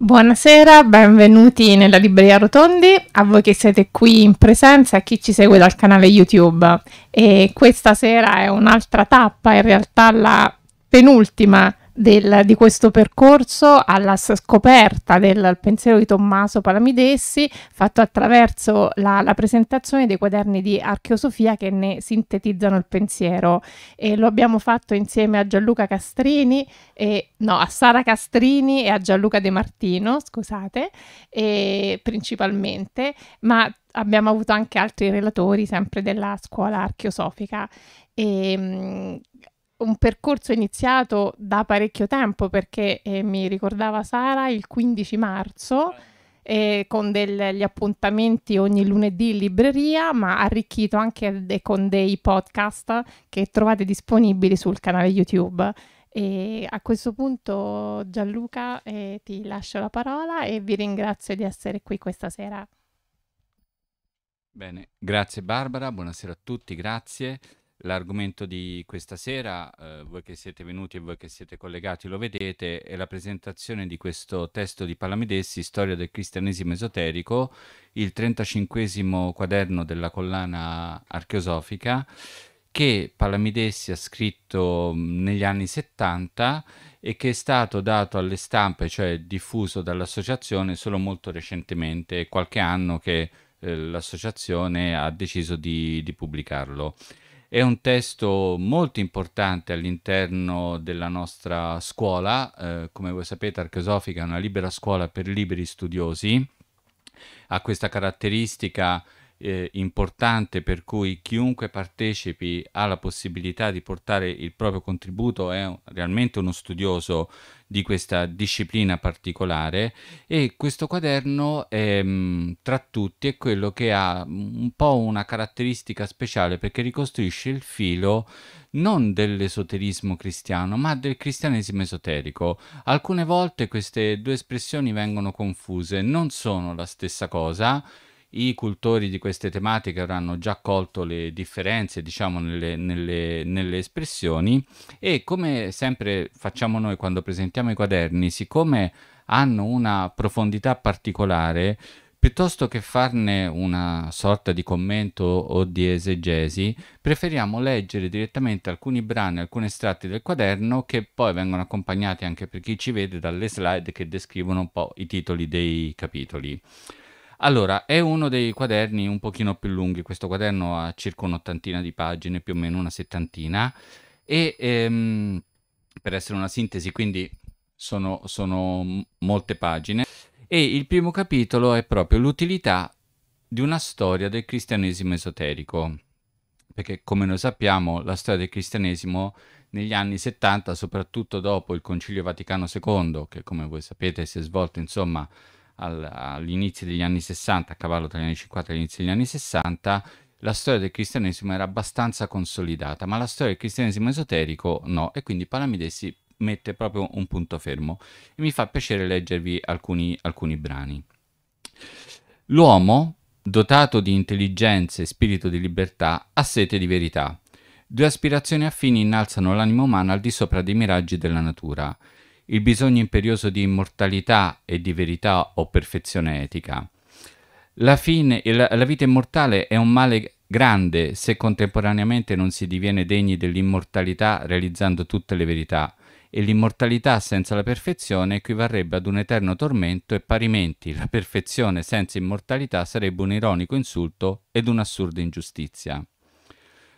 Buonasera, benvenuti nella Libreria Rotondi, a voi che siete qui in presenza e a chi ci segue dal canale YouTube. E questa sera è un'altra tappa, in realtà la penultima del, di questo percorso alla scoperta del pensiero di Tommaso Palamidessi fatto attraverso la, la, presentazione dei quaderni di archeosofia che ne sintetizzano il pensiero e lo abbiamo fatto insieme a Gianluca Castrini e, no, a Sara Castrini e a Gianluca De Martino, scusate, e, principalmente, ma abbiamo avuto anche altri relatori sempre della scuola archeosofica e, ehm, un percorso iniziato da parecchio tempo perché eh, mi ricordava Sara il 15 marzo ah. eh, con degli appuntamenti ogni lunedì in libreria, ma arricchito anche de- con dei podcast che trovate disponibili sul canale YouTube. E a questo punto Gianluca eh, ti lascio la parola e vi ringrazio di essere qui questa sera. Bene, grazie Barbara, buonasera a tutti, grazie. L'argomento di questa sera, eh, voi che siete venuti e voi che siete collegati lo vedete, è la presentazione di questo testo di Palamidessi, Storia del cristianesimo esoterico, il 35 quaderno della collana archeosofica che Palamidessi ha scritto mm, negli anni 70 e che è stato dato alle stampe, cioè diffuso dall'associazione solo molto recentemente, qualche anno che eh, l'associazione ha deciso di, di pubblicarlo. È un testo molto importante all'interno della nostra scuola, eh, come voi sapete Archeosofica è una libera scuola per liberi studiosi, ha questa caratteristica eh, importante per cui chiunque partecipi ha la possibilità di portare il proprio contributo, è realmente uno studioso di questa disciplina particolare e questo quaderno è, ehm, tra tutti è quello che ha un po' una caratteristica speciale perché ricostruisce il filo non dell'esoterismo cristiano, ma del cristianesimo esoterico. Alcune volte queste due espressioni vengono confuse, non sono la stessa cosa, i cultori di queste tematiche avranno già colto le differenze, diciamo, nelle, nelle, nelle espressioni e come sempre facciamo noi quando presentiamo i quaderni, siccome hanno una profondità particolare, Piuttosto che farne una sorta di commento o di esegesi, preferiamo leggere direttamente alcuni brani, alcuni estratti del quaderno che poi vengono accompagnati anche per chi ci vede dalle slide che descrivono un po' i titoli dei capitoli. Allora, è uno dei quaderni un pochino più lunghi, questo quaderno ha circa un'ottantina di pagine, più o meno una settantina, e ehm, per essere una sintesi, quindi sono, sono molte pagine, e il primo capitolo è proprio l'utilità di una storia del cristianesimo esoterico, perché come noi sappiamo la storia del cristianesimo negli anni 70, soprattutto dopo il Concilio Vaticano II, che come voi sapete si è svolto insomma al, all'inizio degli anni 60, a cavallo tra gli anni 50 e l'inizio degli anni 60, la storia del cristianesimo era abbastanza consolidata, ma la storia del cristianesimo esoterico no, e quindi Palamide si mette proprio un punto fermo e mi fa piacere leggervi alcuni, alcuni brani. L'uomo, dotato di intelligenza e spirito di libertà, ha sete di verità. Due aspirazioni affini innalzano l'animo umano al di sopra dei miraggi della natura il bisogno imperioso di immortalità e di verità o perfezione etica. La, fine, la, la vita immortale è un male grande se contemporaneamente non si diviene degni dell'immortalità realizzando tutte le verità, e l'immortalità senza la perfezione equivarrebbe ad un eterno tormento e parimenti la perfezione senza immortalità sarebbe un ironico insulto ed un'assurda ingiustizia.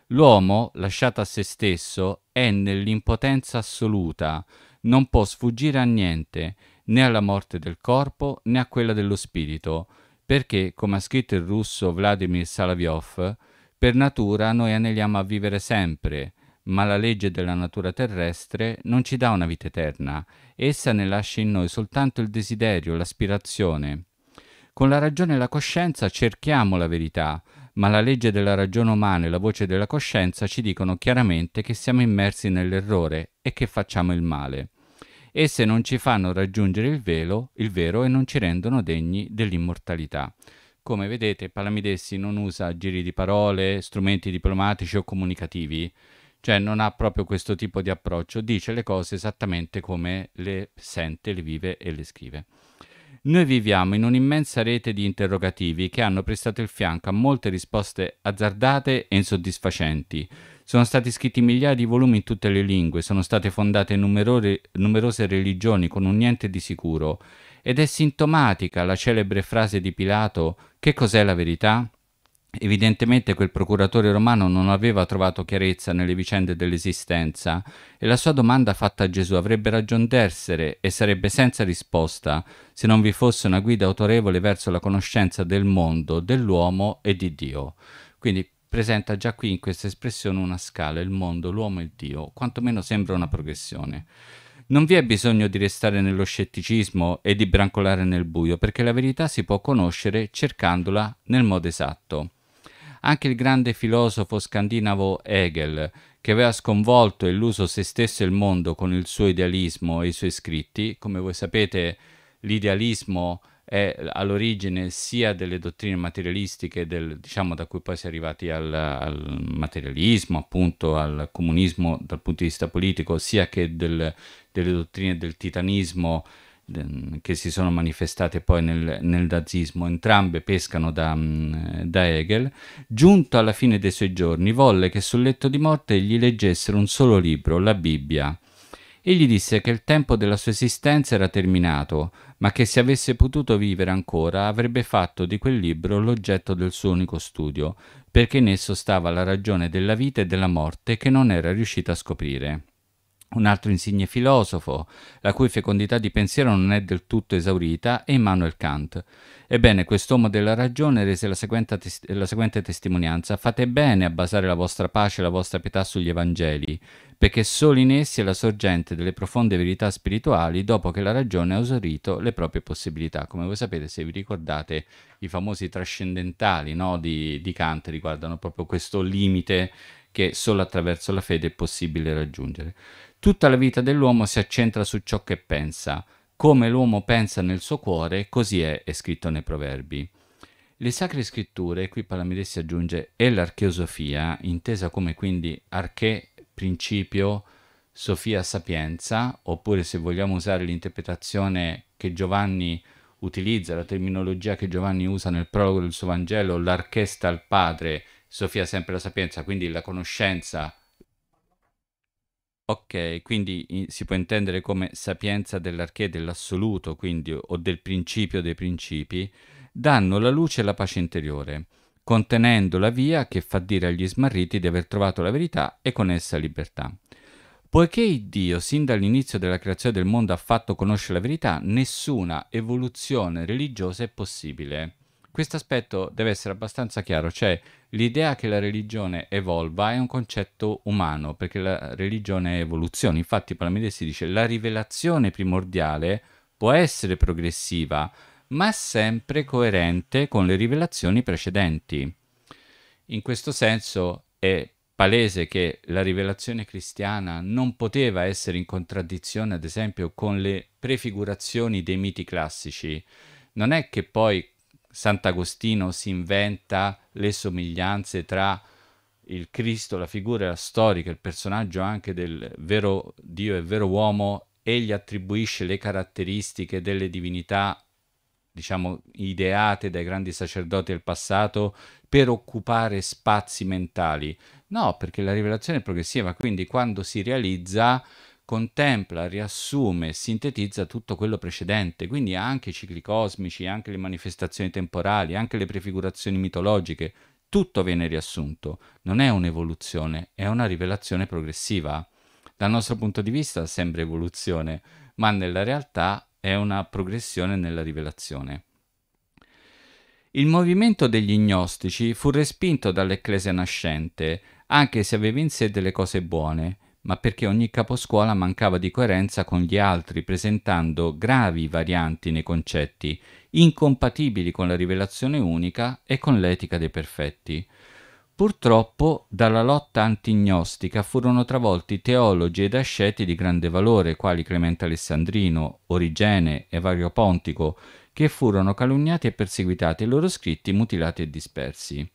L'uomo, lasciato a se stesso, è nell'impotenza assoluta, non può sfuggire a niente, né alla morte del corpo né a quella dello spirito, perché, come ha scritto il russo Vladimir Salaviov, per natura noi aneliamo a vivere sempre, ma la legge della natura terrestre non ci dà una vita eterna, essa ne lascia in noi soltanto il desiderio, l'aspirazione. Con la ragione e la coscienza cerchiamo la verità, ma la legge della ragione umana e la voce della coscienza ci dicono chiaramente che siamo immersi nell'errore e che facciamo il male. Esse non ci fanno raggiungere il, velo, il vero e non ci rendono degni dell'immortalità. Come vedete, Palamidessi non usa giri di parole, strumenti diplomatici o comunicativi, cioè non ha proprio questo tipo di approccio, dice le cose esattamente come le sente, le vive e le scrive. Noi viviamo in un'immensa rete di interrogativi che hanno prestato il fianco a molte risposte azzardate e insoddisfacenti. Sono stati scritti migliaia di volumi in tutte le lingue, sono state fondate numerose, numerose religioni con un niente di sicuro. Ed è sintomatica la celebre frase di Pilato: Che cos'è la verità? Evidentemente quel procuratore romano non aveva trovato chiarezza nelle vicende dell'esistenza e la sua domanda fatta a Gesù avrebbe ragion d'essere e sarebbe senza risposta se non vi fosse una guida autorevole verso la conoscenza del mondo, dell'uomo e di Dio. Quindi presenta già qui in questa espressione una scala, il mondo, l'uomo e il Dio, quantomeno sembra una progressione. Non vi è bisogno di restare nello scetticismo e di brancolare nel buio, perché la verità si può conoscere cercandola nel modo esatto anche il grande filosofo scandinavo Hegel, che aveva sconvolto e illuso se stesso e il mondo con il suo idealismo e i suoi scritti. Come voi sapete, l'idealismo è all'origine sia delle dottrine materialistiche, del, diciamo da cui poi si è arrivati al, al, materialismo, appunto al comunismo dal punto di vista politico, sia che del, delle dottrine del titanismo che si sono manifestate poi nel, nel nazismo, entrambe pescano da, mm, da, Hegel, giunto alla fine dei suoi giorni volle che sul letto di morte gli leggessero un solo libro, la Bibbia. Egli disse che il tempo della sua esistenza era terminato, ma che se avesse potuto vivere ancora avrebbe fatto di quel libro l'oggetto del suo unico studio, perché in esso stava la ragione della vita e della morte che non era riuscito a scoprire un altro insigne filosofo, la cui fecondità di pensiero non è del tutto esaurita, è Immanuel Kant. Ebbene, quest'uomo della ragione rese la seguente, tes- la seguente testimonianza: Fate bene a basare la vostra pace e la vostra pietà sugli Evangeli, perché solo in essi è la sorgente delle profonde verità spirituali dopo che la ragione ha esaurito le proprie possibilità. Come voi sapete, se vi ricordate, i famosi trascendentali no, di, di Kant riguardano proprio questo limite che solo attraverso la fede è possibile raggiungere. Tutta la vita dell'uomo si accentra su ciò che pensa. Come l'uomo pensa nel suo cuore, così è, è scritto nei proverbi. Le sacre scritture, qui Palamidesi aggiunge, e l'archeosofia, intesa come quindi arche, principio, Sofia Sapienza, oppure se vogliamo usare l'interpretazione che Giovanni utilizza, la terminologia che Giovanni usa nel prologo del suo Vangelo, l'archesta al Padre, Sofia sempre la Sapienza, quindi la conoscenza Ok, quindi si può intendere come sapienza dell'archè dell'assoluto, quindi o del principio dei principi, danno la luce e la pace interiore, contenendo la via che fa dire agli smarriti di aver trovato la verità e con essa libertà. Poiché Dio sin dall'inizio della creazione del mondo ha fatto conoscere la verità, nessuna evoluzione religiosa è possibile. Questo aspetto deve essere abbastanza chiaro, cioè l'idea che la religione evolva è un concetto umano, perché la religione è evoluzione. Infatti Palamide si dice la rivelazione primordiale può essere progressiva, ma sempre coerente con le rivelazioni precedenti. In questo senso è palese che la rivelazione cristiana non poteva essere in contraddizione, ad esempio, con le prefigurazioni dei miti classici. Non è che poi Sant'Agostino si inventa le somiglianze tra il Cristo, la figura storica, il personaggio anche del vero Dio e vero uomo, egli attribuisce le caratteristiche delle divinità, diciamo, ideate dai grandi sacerdoti del passato per occupare spazi mentali. No, perché la rivelazione è progressiva, quindi quando si realizza contempla, riassume, sintetizza tutto quello precedente, quindi anche i cicli cosmici, anche le manifestazioni temporali, anche le prefigurazioni mitologiche, tutto viene riassunto. Non è un'evoluzione, è una rivelazione progressiva. Dal nostro punto di vista sembra evoluzione, ma nella realtà è una progressione nella rivelazione. Il movimento degli gnostici fu respinto dall'ecclesia nascente, anche se aveva in sé delle cose buone, ma perché ogni caposcuola mancava di coerenza con gli altri, presentando gravi varianti nei concetti, incompatibili con la rivelazione unica e con l'etica dei perfetti. Purtroppo dalla lotta antignostica furono travolti teologi ed asceti di grande valore, quali Clemente Alessandrino, Origene e Vario Pontico, che furono calunniati e perseguitati, e i loro scritti mutilati e dispersi.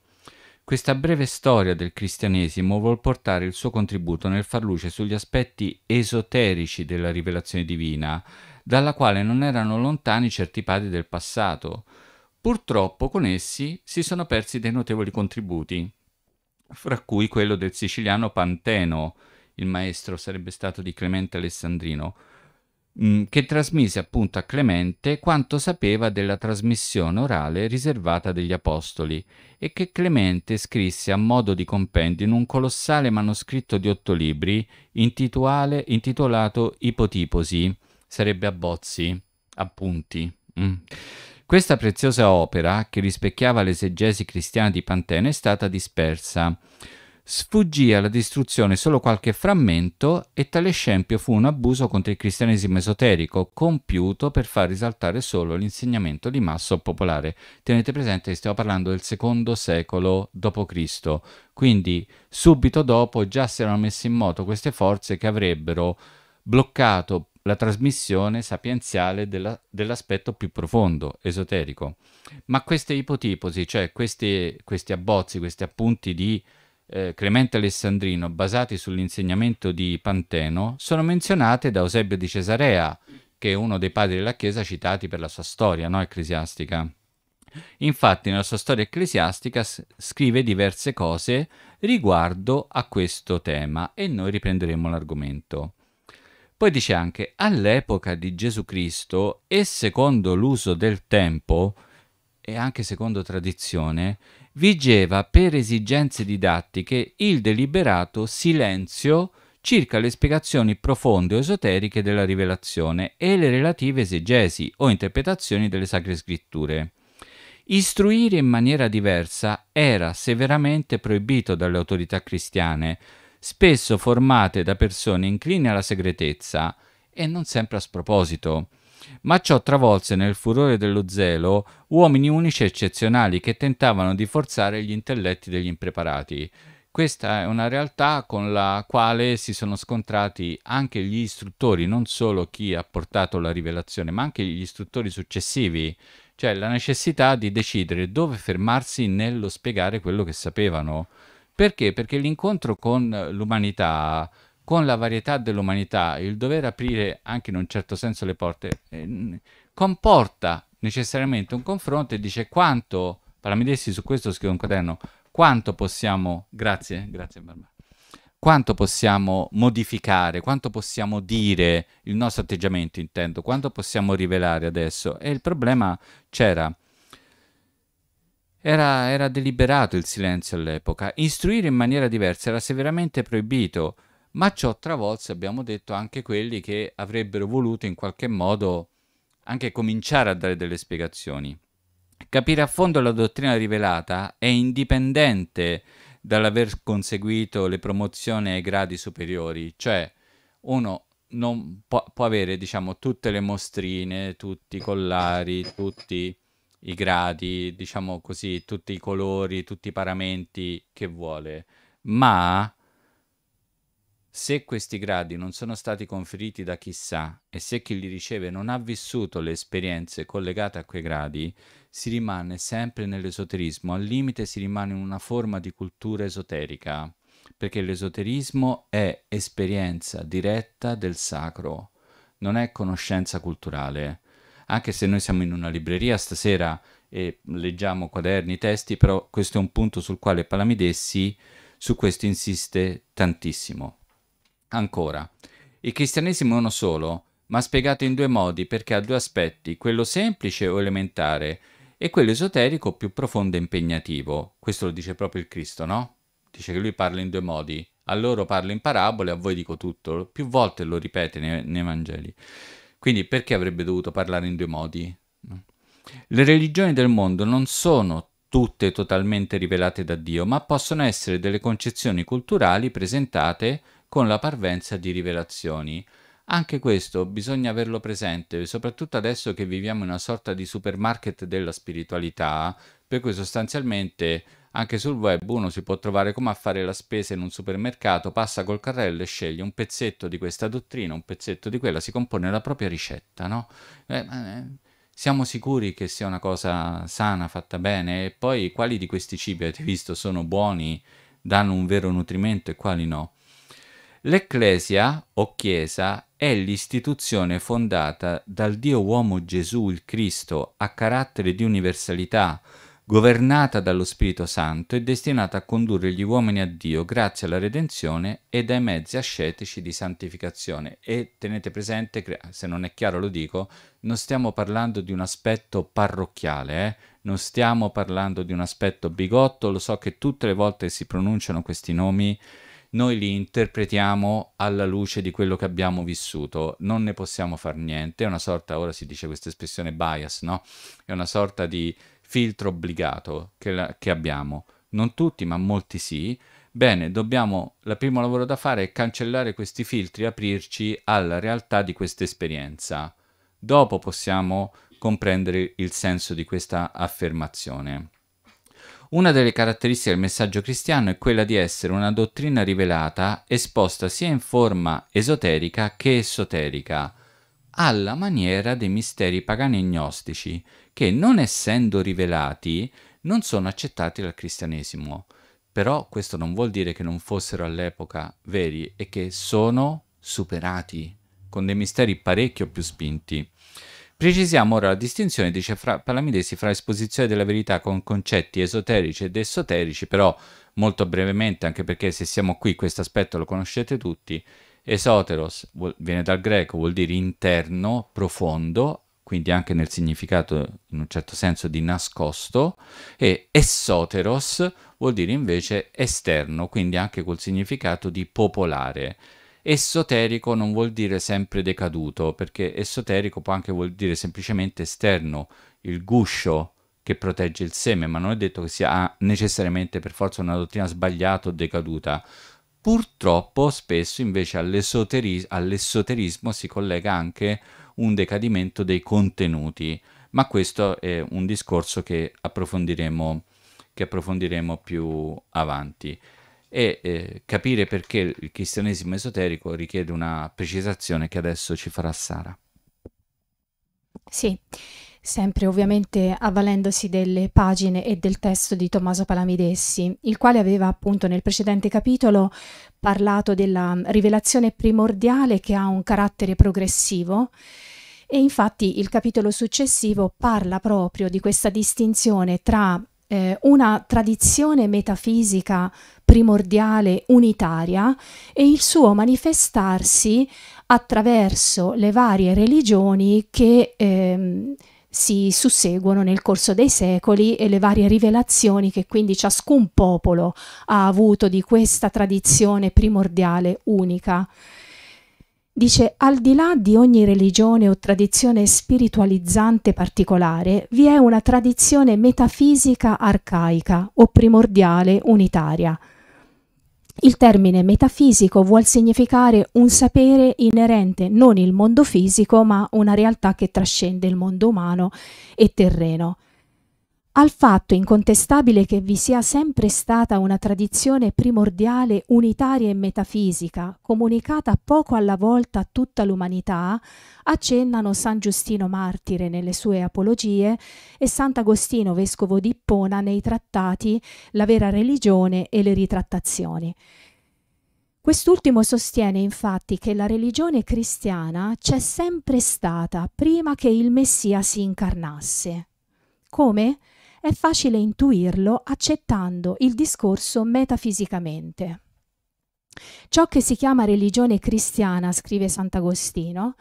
Questa breve storia del cristianesimo vuol portare il suo contributo nel far luce sugli aspetti esoterici della rivelazione divina, dalla quale non erano lontani certi padri del passato. Purtroppo con essi si sono persi dei notevoli contributi, fra cui quello del siciliano Panteno, il maestro sarebbe stato di Clemente Alessandrino, Mm, che trasmise appunto a Clemente quanto sapeva della trasmissione orale riservata degli Apostoli e che Clemente scrisse a modo di compendio in un colossale manoscritto di otto libri intitolato Ipotiposi, sarebbe a bozzi, appunti. Mm. Questa preziosa opera, che rispecchiava l'esegesi cristiana di Pantene, è stata dispersa sfuggì alla distruzione solo qualche frammento e tale scempio fu un abuso contro il cristianesimo esoterico compiuto per far risaltare solo l'insegnamento di massa popolare. Tenete presente che stiamo parlando del secondo secolo d.C., quindi subito dopo già si erano messe in moto queste forze che avrebbero bloccato la trasmissione sapienziale della, dell'aspetto più profondo, esoterico. Ma queste ipotiposi, cioè questi, questi abbozzi, questi appunti di eh, Clemente Alessandrino basati sull'insegnamento di Panteno sono menzionate da Eusebio di Cesarea, che è uno dei padri della Chiesa citati per la sua storia no, ecclesiastica. Infatti nella sua storia ecclesiastica scrive diverse cose riguardo a questo tema e noi riprenderemo l'argomento. Poi dice anche, all'epoca di Gesù Cristo e secondo l'uso del tempo e anche secondo tradizione, vigeva per esigenze didattiche il deliberato silenzio circa le spiegazioni profonde o esoteriche della rivelazione e le relative esegesi o interpretazioni delle sacre scritture. Istruire in maniera diversa era severamente proibito dalle autorità cristiane, spesso formate da persone incline alla segretezza e non sempre a sproposito. Ma ciò travolse nel furore dello zelo uomini unici e eccezionali che tentavano di forzare gli intelletti degli impreparati. Questa è una realtà con la quale si sono scontrati anche gli istruttori, non solo chi ha portato la rivelazione, ma anche gli istruttori successivi, cioè la necessità di decidere dove fermarsi nello spiegare quello che sapevano. Perché? Perché l'incontro con l'umanità con la varietà dell'umanità, il dover aprire anche in un certo senso le porte eh, comporta necessariamente un confronto e dice quanto, Palamidessi su questo scrive un quaderno, quanto possiamo, grazie, grazie Barbara, quanto possiamo modificare, quanto possiamo dire, il nostro atteggiamento intendo, quanto possiamo rivelare adesso. E il problema c'era, era, era deliberato il silenzio all'epoca, istruire in maniera diversa era severamente proibito, ma ciò travolse, abbiamo detto, anche quelli che avrebbero voluto in qualche modo anche cominciare a dare delle spiegazioni. Capire a fondo la dottrina rivelata è indipendente dall'aver conseguito le promozioni ai gradi superiori, cioè uno non può, può avere, diciamo, tutte le mostrine, tutti i collari, tutti i gradi, diciamo così, tutti i colori, tutti i paramenti che vuole, ma se questi gradi non sono stati conferiti da chissà e se chi li riceve non ha vissuto le esperienze collegate a quei gradi, si rimane sempre nell'esoterismo, al limite si rimane in una forma di cultura esoterica, perché l'esoterismo è esperienza diretta del sacro, non è conoscenza culturale. Anche se noi siamo in una libreria stasera e leggiamo quaderni, testi, però questo è un punto sul quale Palamidessi su questo insiste tantissimo. Ancora, il cristianesimo è uno solo, ma spiegato in due modi perché ha due aspetti, quello semplice o elementare e quello esoterico più profondo e impegnativo. Questo lo dice proprio il Cristo, no? Dice che lui parla in due modi, a loro parlo in parabole, a voi dico tutto, più volte lo ripete nei, nei Vangeli. Quindi perché avrebbe dovuto parlare in due modi? Le religioni del mondo non sono tutte totalmente rivelate da Dio, ma possono essere delle concezioni culturali presentate con la parvenza di rivelazioni. Anche questo bisogna averlo presente, soprattutto adesso che viviamo in una sorta di supermarket della spiritualità, per cui sostanzialmente anche sul web uno si può trovare come a fare la spesa in un supermercato, passa col carrello e sceglie un pezzetto di questa dottrina, un pezzetto di quella, si compone la propria ricetta, no? Eh, eh, siamo sicuri che sia una cosa sana, fatta bene? E poi quali di questi cibi avete visto sono buoni, danno un vero nutrimento e quali no? L'Ecclesia, o Chiesa, è l'istituzione fondata dal Dio uomo Gesù il Cristo a carattere di universalità, governata dallo Spirito Santo e destinata a condurre gli uomini a Dio grazie alla redenzione e dai mezzi ascetici di santificazione. E tenete presente, se non è chiaro lo dico, non stiamo parlando di un aspetto parrocchiale, eh? non stiamo parlando di un aspetto bigotto, lo so che tutte le volte si pronunciano questi nomi noi li interpretiamo alla luce di quello che abbiamo vissuto, non ne possiamo far niente, è una sorta, ora si dice questa espressione bias, no? È una sorta di filtro obbligato che, la, che abbiamo, non tutti ma molti sì, Bene, dobbiamo, il primo lavoro da fare è cancellare questi filtri, aprirci alla realtà di questa esperienza. Dopo possiamo comprendere il senso di questa affermazione. Una delle caratteristiche del messaggio cristiano è quella di essere una dottrina rivelata, esposta sia in forma esoterica che esoterica, alla maniera dei misteri pagani e gnostici, che non essendo rivelati non sono accettati dal cristianesimo. Però questo non vuol dire che non fossero all'epoca veri e che sono superati con dei misteri parecchio più spinti. Precisiamo ora la distinzione, dice fra Palamidesi, fra esposizione della verità con concetti esoterici ed esoterici, però molto brevemente, anche perché se siamo qui questo aspetto lo conoscete tutti, esoteros vuol, viene dal greco, vuol dire interno, profondo, quindi anche nel significato in un certo senso di nascosto, e esoteros vuol dire invece esterno, quindi anche col significato di popolare. Esoterico non vuol dire sempre decaduto, perché esoterico può anche vuol dire semplicemente esterno, il guscio che protegge il seme, ma non è detto che sia ah, necessariamente per forza una dottrina sbagliata o decaduta. Purtroppo spesso invece all'esoteri- all'esoterismo si collega anche un decadimento dei contenuti, ma questo è un discorso che approfondiremo, che approfondiremo più avanti e eh, capire perché il cristianesimo esoterico richiede una precisazione che adesso ci farà Sara. Sì, sempre ovviamente avvalendosi delle pagine e del testo di Tommaso Palamidessi, il quale aveva appunto nel precedente capitolo parlato della rivelazione primordiale che ha un carattere progressivo e infatti il capitolo successivo parla proprio di questa distinzione tra eh, una tradizione metafisica primordiale unitaria e il suo manifestarsi attraverso le varie religioni che ehm, si susseguono nel corso dei secoli e le varie rivelazioni che quindi ciascun popolo ha avuto di questa tradizione primordiale unica. Dice, al di là di ogni religione o tradizione spiritualizzante particolare, vi è una tradizione metafisica arcaica o primordiale unitaria. Il termine metafisico vuol significare un sapere inerente non il mondo fisico, ma una realtà che trascende il mondo umano e terreno al fatto incontestabile che vi sia sempre stata una tradizione primordiale, unitaria e metafisica, comunicata poco alla volta a tutta l'umanità, accennano San Giustino Martire nelle sue Apologie e Sant'Agostino Vescovo di Ippona nei trattati La vera religione e le ritrattazioni. Quest'ultimo sostiene infatti che la religione cristiana c'è sempre stata prima che il Messia si incarnasse. Come? è facile intuirlo accettando il discorso metafisicamente. Ciò che si chiama religione cristiana, scrive Sant'Agostino,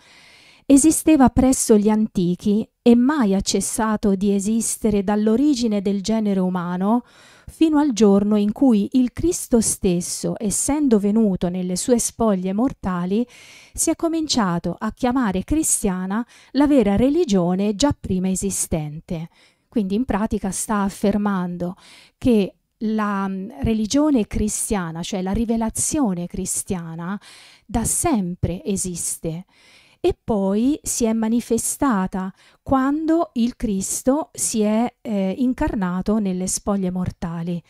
esisteva presso gli antichi e mai ha cessato di esistere dall'origine del genere umano fino al giorno in cui il Cristo stesso, essendo venuto nelle sue spoglie mortali, si è cominciato a chiamare cristiana la vera religione già prima esistente, quindi in pratica sta affermando che la mm, religione cristiana, cioè la rivelazione cristiana, da sempre esiste e poi si è manifestata quando il Cristo si è eh, incarnato nelle spoglie mortali.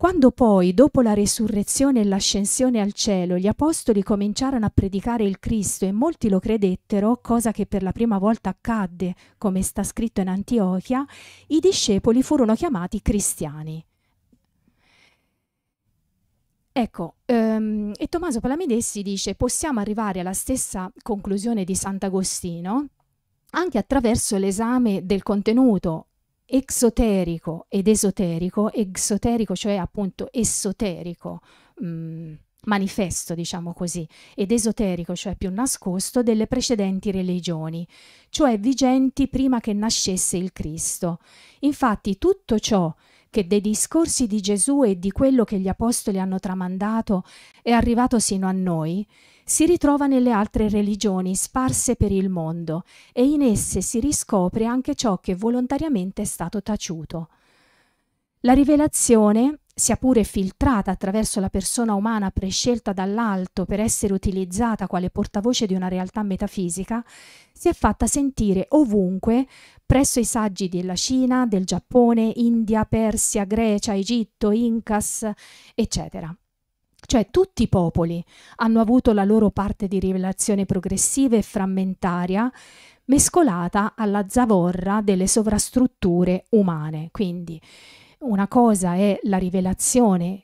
Quando poi, dopo la resurrezione e l'ascensione al cielo, gli apostoli cominciarono a predicare il Cristo e molti lo credettero, cosa che per la prima volta accadde, come sta scritto in Antiochia, i discepoli furono chiamati cristiani. Ecco, um, e Tommaso Palamidessi dice possiamo arrivare alla stessa conclusione di Sant'Agostino anche attraverso l'esame del contenuto exoterico ed esoterico, exoterico cioè appunto esoterico, mh, mm, manifesto diciamo così, ed esoterico cioè più nascosto delle precedenti religioni, cioè vigenti prima che nascesse il Cristo. Infatti tutto ciò che dei discorsi di Gesù e di quello che gli apostoli hanno tramandato è arrivato sino a noi, si ritrova nelle altre religioni sparse per il mondo e in esse si riscopre anche ciò che volontariamente è stato taciuto. La rivelazione sia pure filtrata attraverso la persona umana prescelta dall'alto per essere utilizzata quale portavoce di una realtà metafisica, si è fatta sentire ovunque presso i saggi della Cina, del Giappone, India, Persia, Grecia, Egitto, Incas, eccetera. Cioè tutti i popoli hanno avuto la loro parte di rivelazione progressiva e frammentaria, mescolata alla zavorra delle sovrastrutture umane. Quindi una cosa è la rivelazione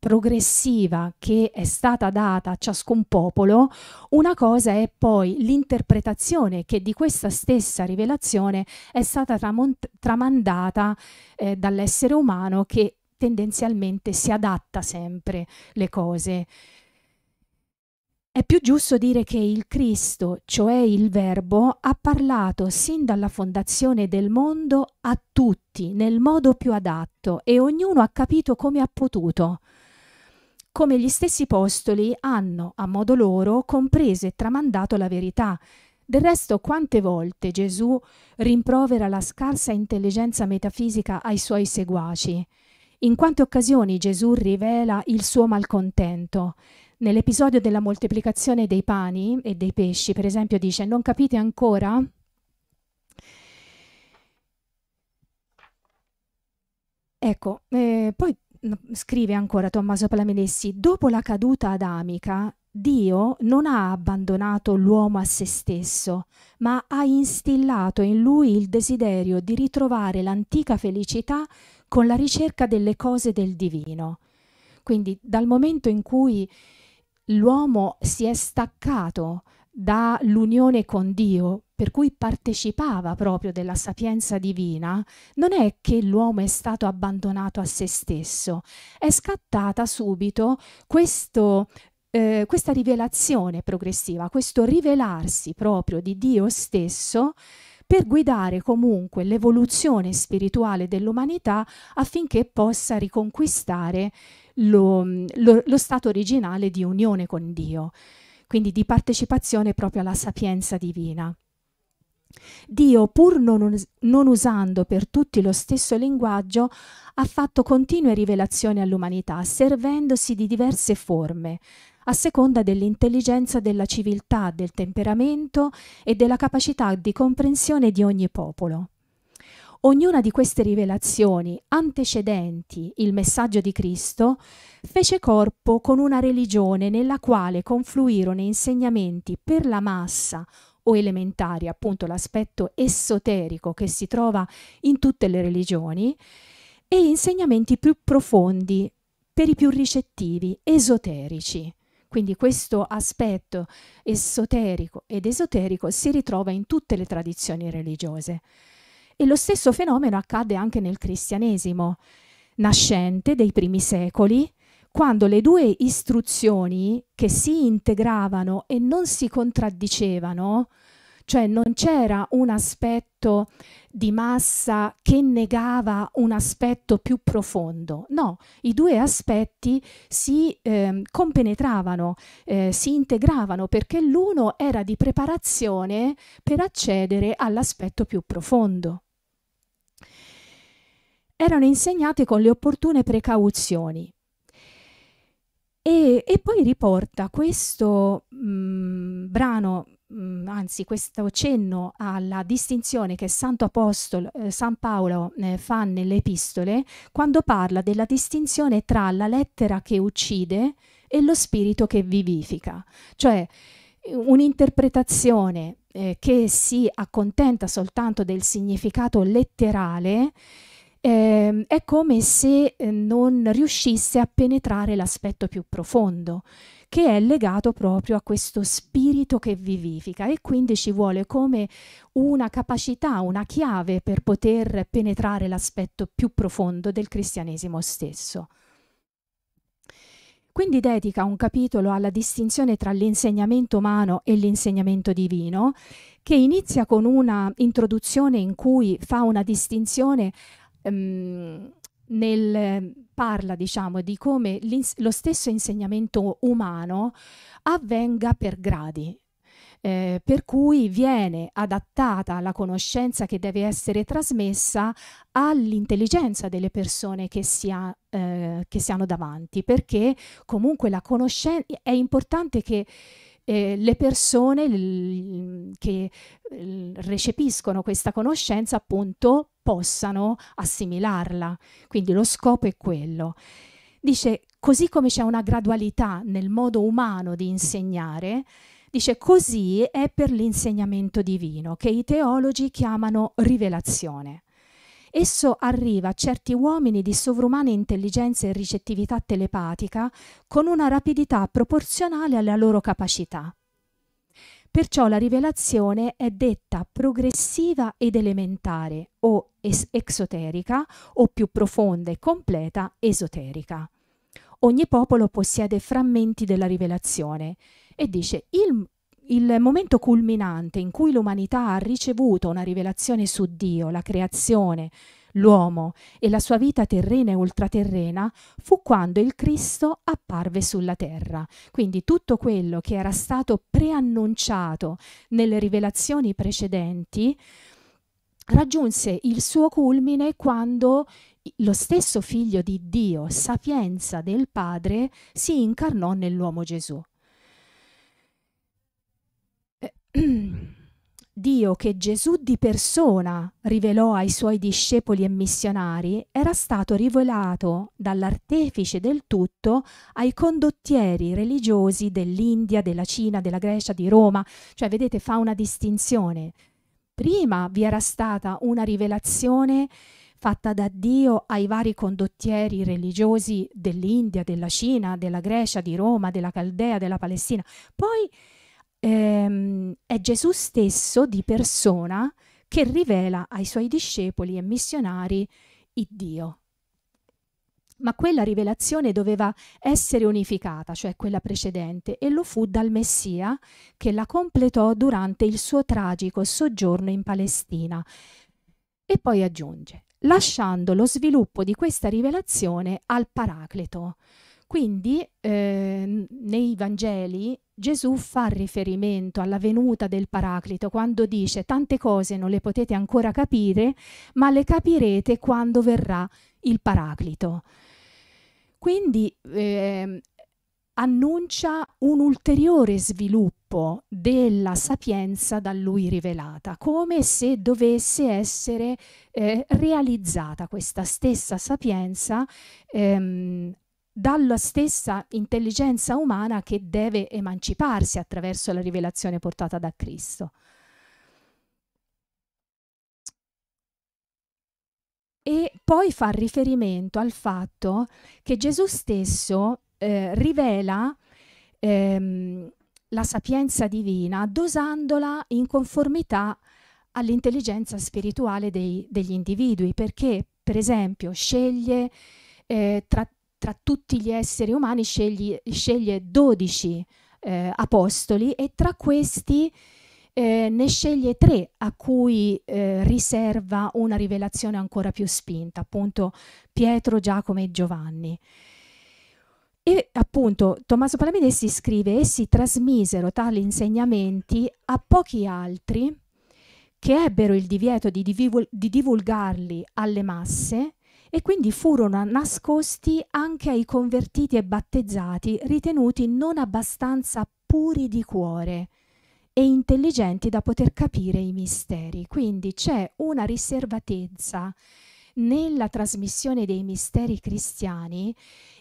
progressiva che è stata data a ciascun popolo, una cosa è poi l'interpretazione che di questa stessa rivelazione è stata tramandata eh, dall'essere umano che tendenzialmente si adatta sempre le cose. È più giusto dire che il Cristo, cioè il Verbo, ha parlato sin dalla fondazione del mondo a tutti nel modo più adatto e ognuno ha capito come ha potuto. Come gli stessi apostoli hanno, a modo loro, compreso e tramandato la verità. Del resto, quante volte Gesù rimprovera la scarsa intelligenza metafisica ai suoi seguaci? In quante occasioni Gesù rivela il suo malcontento Nell'episodio della moltiplicazione dei pani e dei pesci, per esempio, dice: Non capite ancora? Ecco, eh, poi scrive ancora Tommaso Palamenessi: Dopo la caduta adamica, Dio non ha abbandonato l'uomo a se stesso, ma ha instillato in lui il desiderio di ritrovare l'antica felicità con la ricerca delle cose del divino. Quindi dal momento in cui l'uomo si è staccato dall'unione con Dio, per cui partecipava proprio della sapienza divina, non è che l'uomo è stato abbandonato a se stesso, è scattata subito questo, eh, questa rivelazione progressiva, questo rivelarsi proprio di Dio stesso per guidare comunque l'evoluzione spirituale dell'umanità affinché possa riconquistare lo, lo, lo stato originale di unione con Dio, quindi di partecipazione proprio alla sapienza divina. Dio, pur non, non, usando per tutti lo stesso linguaggio, ha fatto continue rivelazioni all'umanità, servendosi di diverse forme, a seconda dell'intelligenza della civiltà, del temperamento e della capacità di comprensione di ogni popolo. Ognuna di queste rivelazioni, antecedenti il messaggio di Cristo, fece corpo con una religione nella quale confluirono insegnamenti per la massa o elementari, appunto l'aspetto esoterico che si trova in tutte le religioni, e insegnamenti più profondi per i più ricettivi, esoterici. Quindi questo aspetto esoterico ed esoterico si ritrova in tutte le tradizioni religiose. E lo stesso fenomeno accade anche nel cristianesimo, nascente dei primi secoli, quando le due istruzioni che si integravano e non si contraddicevano, cioè non c'era un aspetto di massa che negava un aspetto più profondo, no, i due aspetti si eh, compenetravano, eh, si integravano perché l'uno era di preparazione per accedere all'aspetto più profondo erano insegnate con le opportune precauzioni. E, e poi riporta questo mh, mm, brano, mh, mm, anzi questo cenno alla distinzione che Santo Apostolo, eh, San Paolo eh, fa nelle epistole quando parla della distinzione tra la lettera che uccide e lo spirito che vivifica, cioè un'interpretazione eh, che si accontenta soltanto del significato letterale eh, è come se eh, non riuscisse a penetrare l'aspetto più profondo, che è legato proprio a questo spirito che vivifica e quindi ci vuole come una capacità, una chiave per poter penetrare l'aspetto più profondo del cristianesimo stesso. Quindi dedica un capitolo alla distinzione tra l'insegnamento umano e l'insegnamento divino, che inizia con una introduzione in cui fa una distinzione ehm, nel, ehm, parla diciamo, di come lo stesso insegnamento umano avvenga per gradi. Eh, per cui viene adattata la conoscenza che deve essere trasmessa all'intelligenza delle persone che si, ha, eh, che si hanno davanti, perché comunque la conoscenza è importante che eh, le persone l- che l- recepiscono questa conoscenza appunto possano assimilarla. Quindi lo scopo è quello. Dice, così come c'è una gradualità nel modo umano di insegnare, dice così è per l'insegnamento divino, che i teologi chiamano rivelazione. Esso arriva a certi uomini di sovrumana intelligenza e ricettività telepatica con una rapidità proporzionale alla loro capacità. Perciò la rivelazione è detta progressiva ed elementare o es- exoterica o più profonda e completa esoterica. Ogni popolo possiede frammenti della rivelazione e dice il il momento culminante in cui l'umanità ha ricevuto una rivelazione su Dio, la creazione, l'uomo e la sua vita terrena e ultraterrena fu quando il Cristo apparve sulla terra. Quindi tutto quello che era stato preannunciato nelle rivelazioni precedenti raggiunse il suo culmine quando lo stesso figlio di Dio, sapienza del Padre, si incarnò nell'uomo Gesù. Dio che Gesù di persona rivelò ai suoi discepoli e missionari era stato rivelato dall'artefice del tutto ai condottieri religiosi dell'India, della Cina, della Grecia, di Roma, cioè vedete fa una distinzione. Prima vi era stata una rivelazione fatta da Dio ai vari condottieri religiosi dell'India, della Cina, della Grecia, di Roma, della Caldea, della Palestina. Poi ehm, è Gesù stesso di persona che rivela ai suoi discepoli e missionari il Dio. Ma quella rivelazione doveva essere unificata, cioè quella precedente, e lo fu dal Messia che la completò durante il suo tragico soggiorno in Palestina. E poi aggiunge, lasciando lo sviluppo di questa rivelazione al Paracleto, quindi eh, nei Vangeli Gesù fa riferimento alla venuta del Paraclito quando dice tante cose non le potete ancora capire, ma le capirete quando verrà il Paraclito. Quindi eh, annuncia un ulteriore sviluppo della sapienza da lui rivelata, come se dovesse essere eh, realizzata questa stessa sapienza ehm, dalla stessa intelligenza umana che deve emanciparsi attraverso la rivelazione portata da Cristo. E poi fa riferimento al fatto che Gesù stesso eh, rivela ehm, la sapienza divina dosandola in conformità all'intelligenza spirituale dei, degli individui, perché per esempio sceglie eh, tra, tra tutti gli esseri umani scegli, sceglie 12 eh, apostoli e tra questi eh, ne sceglie tre a cui eh, riserva una rivelazione ancora più spinta, appunto Pietro, Giacomo e Giovanni. E appunto Tommaso Palamidesi scrive, essi trasmisero tali insegnamenti a pochi altri che ebbero il divieto di, divulg di divulgarli alle masse e quindi furono nascosti anche ai convertiti e battezzati ritenuti non abbastanza puri di cuore e intelligenti da poter capire i misteri. Quindi c'è una riservatezza nella trasmissione dei misteri cristiani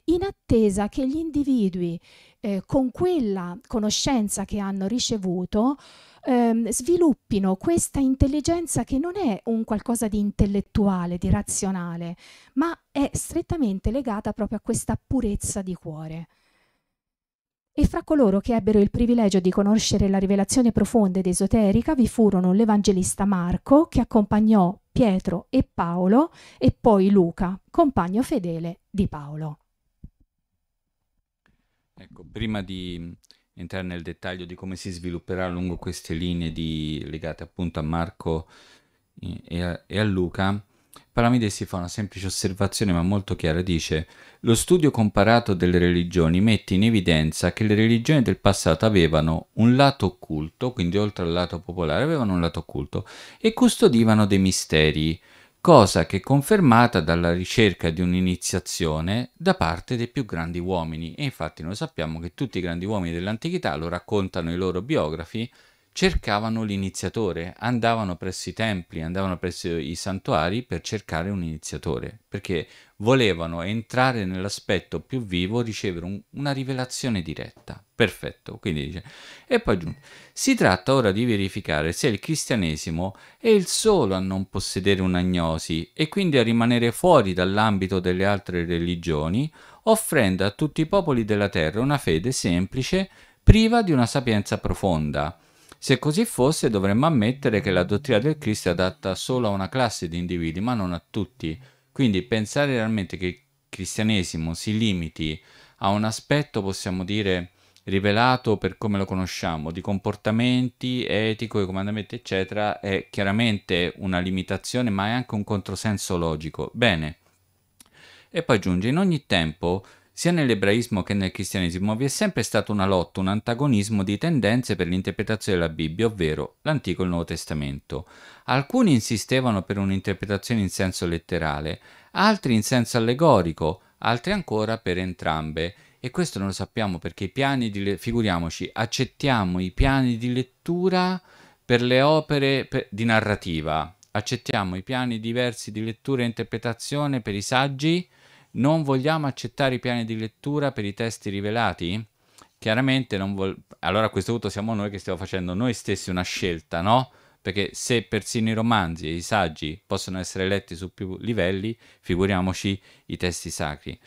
in attesa che gli individui eh, con quella conoscenza che hanno ricevuto ehm, sviluppino questa intelligenza che non è un qualcosa di intellettuale, di razionale, ma è strettamente legata proprio a questa purezza di cuore. E fra coloro che ebbero il privilegio di conoscere la rivelazione profonda ed esoterica vi furono l'evangelista Marco, che accompagnò Pietro e Paolo e poi Luca, compagno fedele di Paolo. Ecco, prima di entrare nel dettaglio di come si svilupperà lungo queste linee di, legate appunto a Marco eh, e a, e a Luca, Palamidesi fa una semplice osservazione ma molto chiara, dice «Lo studio comparato delle religioni mette in evidenza che le religioni del passato avevano un lato occulto, quindi oltre al lato popolare avevano un lato occulto, e custodivano dei misteri, cosa che è confermata dalla ricerca di un'iniziazione da parte dei più grandi uomini». E infatti noi sappiamo che tutti i grandi uomini dell'antichità lo raccontano i loro biografi, cercavano l'iniziatore, andavano presso i templi, andavano presso i santuari per cercare un iniziatore, perché volevano entrare nell'aspetto più vivo, ricevere un, una rivelazione diretta. Perfetto, quindi dice. E poi aggiunge, si tratta ora di verificare se il cristianesimo è il solo a non possedere un'agnosi e quindi a rimanere fuori dall'ambito delle altre religioni, offrendo a tutti i popoli della terra una fede semplice, priva di una sapienza profonda se così fosse, dovremmo ammettere che la dottrina del Cristo è adatta solo a una classe di individui, ma non a tutti. Quindi pensare realmente che il cristianesimo si limiti a un aspetto, possiamo dire, rivelato per come lo conosciamo, di comportamenti, etico, di comandamenti, eccetera, è chiaramente una limitazione, ma è anche un controsenso logico. Bene. E poi aggiunge, in ogni tempo sia nell'ebraismo che nel cristianesimo vi è sempre stata una lotta, un antagonismo di tendenze per l'interpretazione della Bibbia, ovvero l'Antico e il Nuovo Testamento. Alcuni insistevano per un'interpretazione in senso letterale, altri in senso allegorico, altri ancora per entrambe. E questo non lo sappiamo perché i piani di lettura, figuriamoci, accettiamo i piani di lettura per le opere per... di narrativa, accettiamo i piani diversi di lettura e interpretazione per i saggi, non vogliamo accettare i piani di lettura per i testi rivelati? Chiaramente non vol- allora a questo punto siamo noi che stiamo facendo noi stessi una scelta, no? Perché se persino i romanzi e i saggi possono essere letti su più livelli, figuriamoci i testi sacri.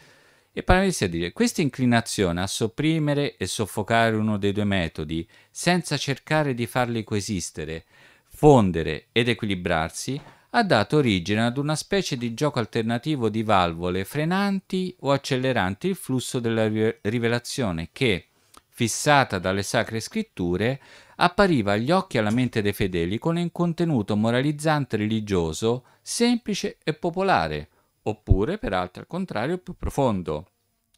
E Paravesi a dire, questa inclinazione a sopprimere e soffocare uno dei due metodi, senza cercare di farli coesistere, fondere ed equilibrarsi, ha dato origine ad una specie di gioco alternativo di valvole frenanti o acceleranti il flusso della rivelazione che, fissata dalle sacre scritture, appariva agli occhi e alla mente dei fedeli con un contenuto moralizzante religioso, semplice e popolare, oppure, peraltro al contrario, più profondo,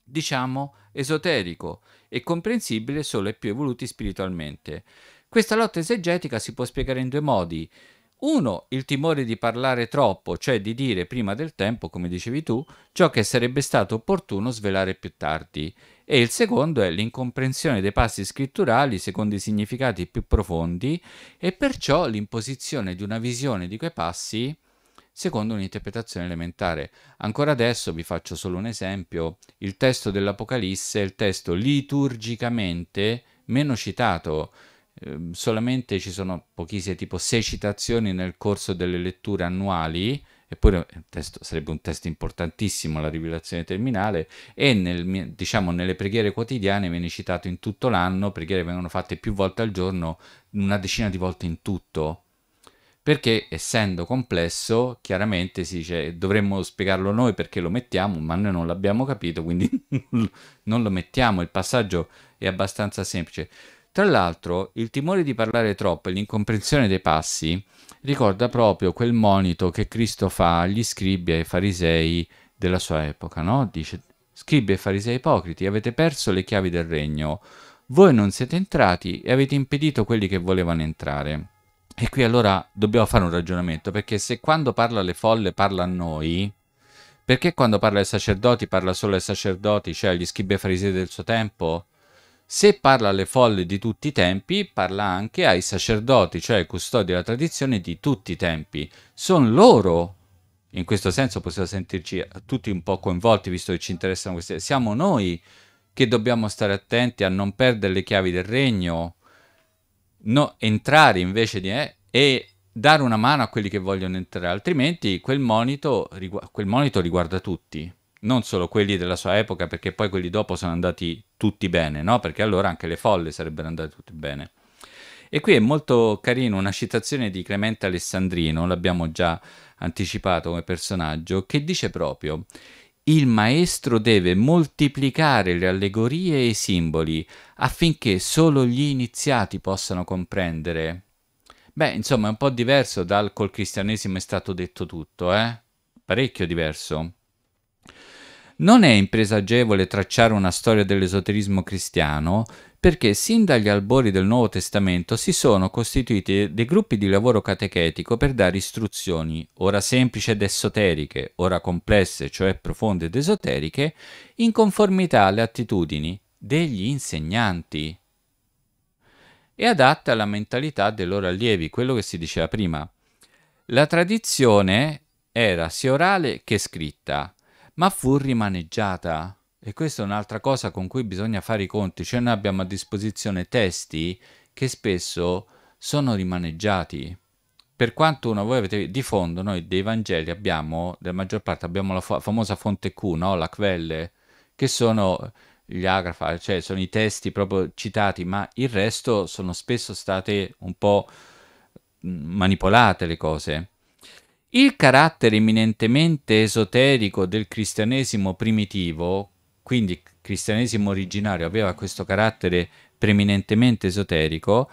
diciamo esoterico e comprensibile solo ai più evoluti spiritualmente. Questa lotta esegetica si può spiegare in due modi, uno, il timore di parlare troppo, cioè di dire prima del tempo, come dicevi tu, ciò che sarebbe stato opportuno svelare più tardi. E il secondo è l'incomprensione dei passi scritturali secondo i significati più profondi e perciò l'imposizione di una visione di quei passi secondo un'interpretazione elementare. Ancora adesso vi faccio solo un esempio. Il testo dell'Apocalisse è il testo liturgicamente meno citato Ehm, solamente ci sono pochissime, tipo sei citazioni nel corso delle letture annuali, eppure testo, sarebbe un testo importantissimo la rivelazione terminale, e nel, diciamo, nelle preghiere quotidiane viene citato in tutto l'anno, preghiere vengono fatte più volte al giorno, una decina di volte in tutto, perché essendo complesso, chiaramente si dice dovremmo spiegarlo noi perché lo mettiamo, ma noi non l'abbiamo capito, quindi non lo mettiamo, il passaggio è abbastanza semplice. Tra l'altro, il timore di parlare troppo e l'incomprensione dei passi ricorda proprio quel monito che Cristo fa agli scribi e ai farisei della sua epoca, no? Dice, scribi e farisei ipocriti, avete perso le chiavi del regno, voi non siete entrati e avete impedito quelli che volevano entrare. E qui allora dobbiamo fare un ragionamento, perché se quando parla alle folle parla a noi, perché quando parla ai sacerdoti parla solo ai sacerdoti, cioè agli scribi e farisei del suo tempo? Se parla alle folle di tutti i tempi, parla anche ai sacerdoti, cioè ai custodi della tradizione di tutti i tempi. Sono loro, in questo senso possiamo sentirci tutti un po' coinvolti, visto che ci interessano queste... Siamo noi che dobbiamo stare attenti a non perdere le chiavi del regno, no, entrare invece di... Eh, e dare una mano a quelli che vogliono entrare, altrimenti quel monito, rigu- quel monito riguarda tutti non solo quelli della sua epoca, perché poi quelli dopo sono andati tutti bene, no? Perché allora anche le folle sarebbero andate tutte bene. E qui è molto carino una citazione di Clemente Alessandrino, l'abbiamo già anticipato come personaggio, che dice proprio il maestro deve moltiplicare le allegorie e i simboli affinché solo gli iniziati possano comprendere. Beh, insomma, è un po' diverso dal col cristianesimo è stato detto tutto, eh? Parecchio diverso. Non è impresa agevole tracciare una storia dell'esoterismo cristiano perché sin dagli albori del Nuovo Testamento si sono costituiti dei gruppi di lavoro catechetico per dare istruzioni, ora semplici ed esoteriche, ora complesse, cioè profonde ed esoteriche, in conformità alle attitudini degli insegnanti e adatta alla mentalità dei loro allievi, quello che si diceva prima. La tradizione era sia orale che scritta, ma fu rimaneggiata. E questa è un'altra cosa con cui bisogna fare i conti, cioè noi abbiamo a disposizione testi che spesso sono rimaneggiati. Per quanto uno voi avete di fondo, noi dei Vangeli abbiamo, della maggior parte abbiamo la fo- famosa fonte Q, no? la Quelle, che sono gli agrafa, cioè sono i testi proprio citati, ma il resto sono spesso state un po' manipolate le cose. Il carattere eminentemente esoterico del cristianesimo primitivo, quindi il cristianesimo originario aveva questo carattere preeminentemente esoterico,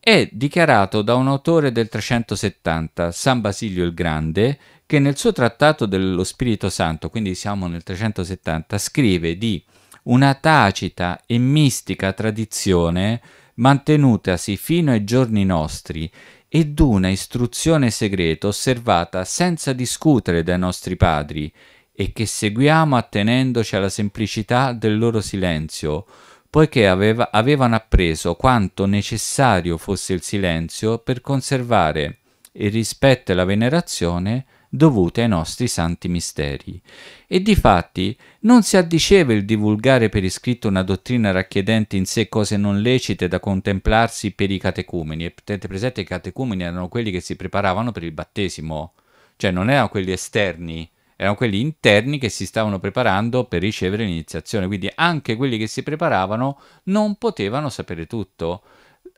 è dichiarato da un autore del 370, San Basilio il Grande, che nel suo trattato dello Spirito Santo, quindi siamo nel 370, scrive di una tacita e mistica tradizione mantenutasi fino ai giorni nostri ed una istruzione segreta osservata senza discutere dai nostri padri e che seguiamo attenendoci alla semplicità del loro silenzio, poiché aveva, avevano appreso quanto necessario fosse il silenzio per conservare il rispetto e la venerazione dovute ai nostri santi misteri. E difatti non si addiceva il divulgare per iscritto una dottrina racchiedente in sé cose non lecite da contemplarsi per i catecumeni. E tenete presente che i catecumeni erano quelli che si preparavano per il battesimo, cioè non erano quelli esterni erano quelli interni che si stavano preparando per ricevere l'iniziazione, quindi anche quelli che si preparavano non potevano sapere tutto,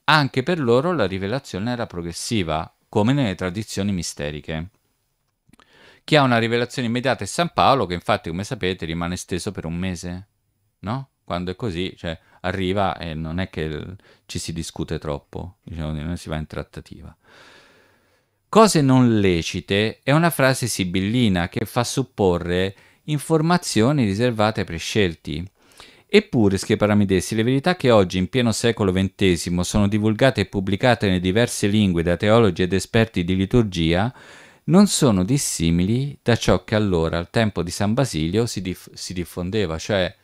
anche per loro la rivelazione era progressiva, come nelle tradizioni misteriche chi ha una rivelazione immediata è San Paolo, che infatti, come sapete, rimane steso per un mese, no? Quando è così, cioè, arriva e non è che ci si discute troppo, diciamo, non si va in trattativa. Cose non lecite è una frase sibillina che fa supporre informazioni riservate ai prescelti. Eppure, Schieparamidesi, le verità che oggi, in pieno secolo XX, sono divulgate e pubblicate nelle diverse lingue da teologi ed esperti di liturgia, non sono dissimili da ciò che allora, al tempo di San Basilio, si, diff- si diffondeva, cioè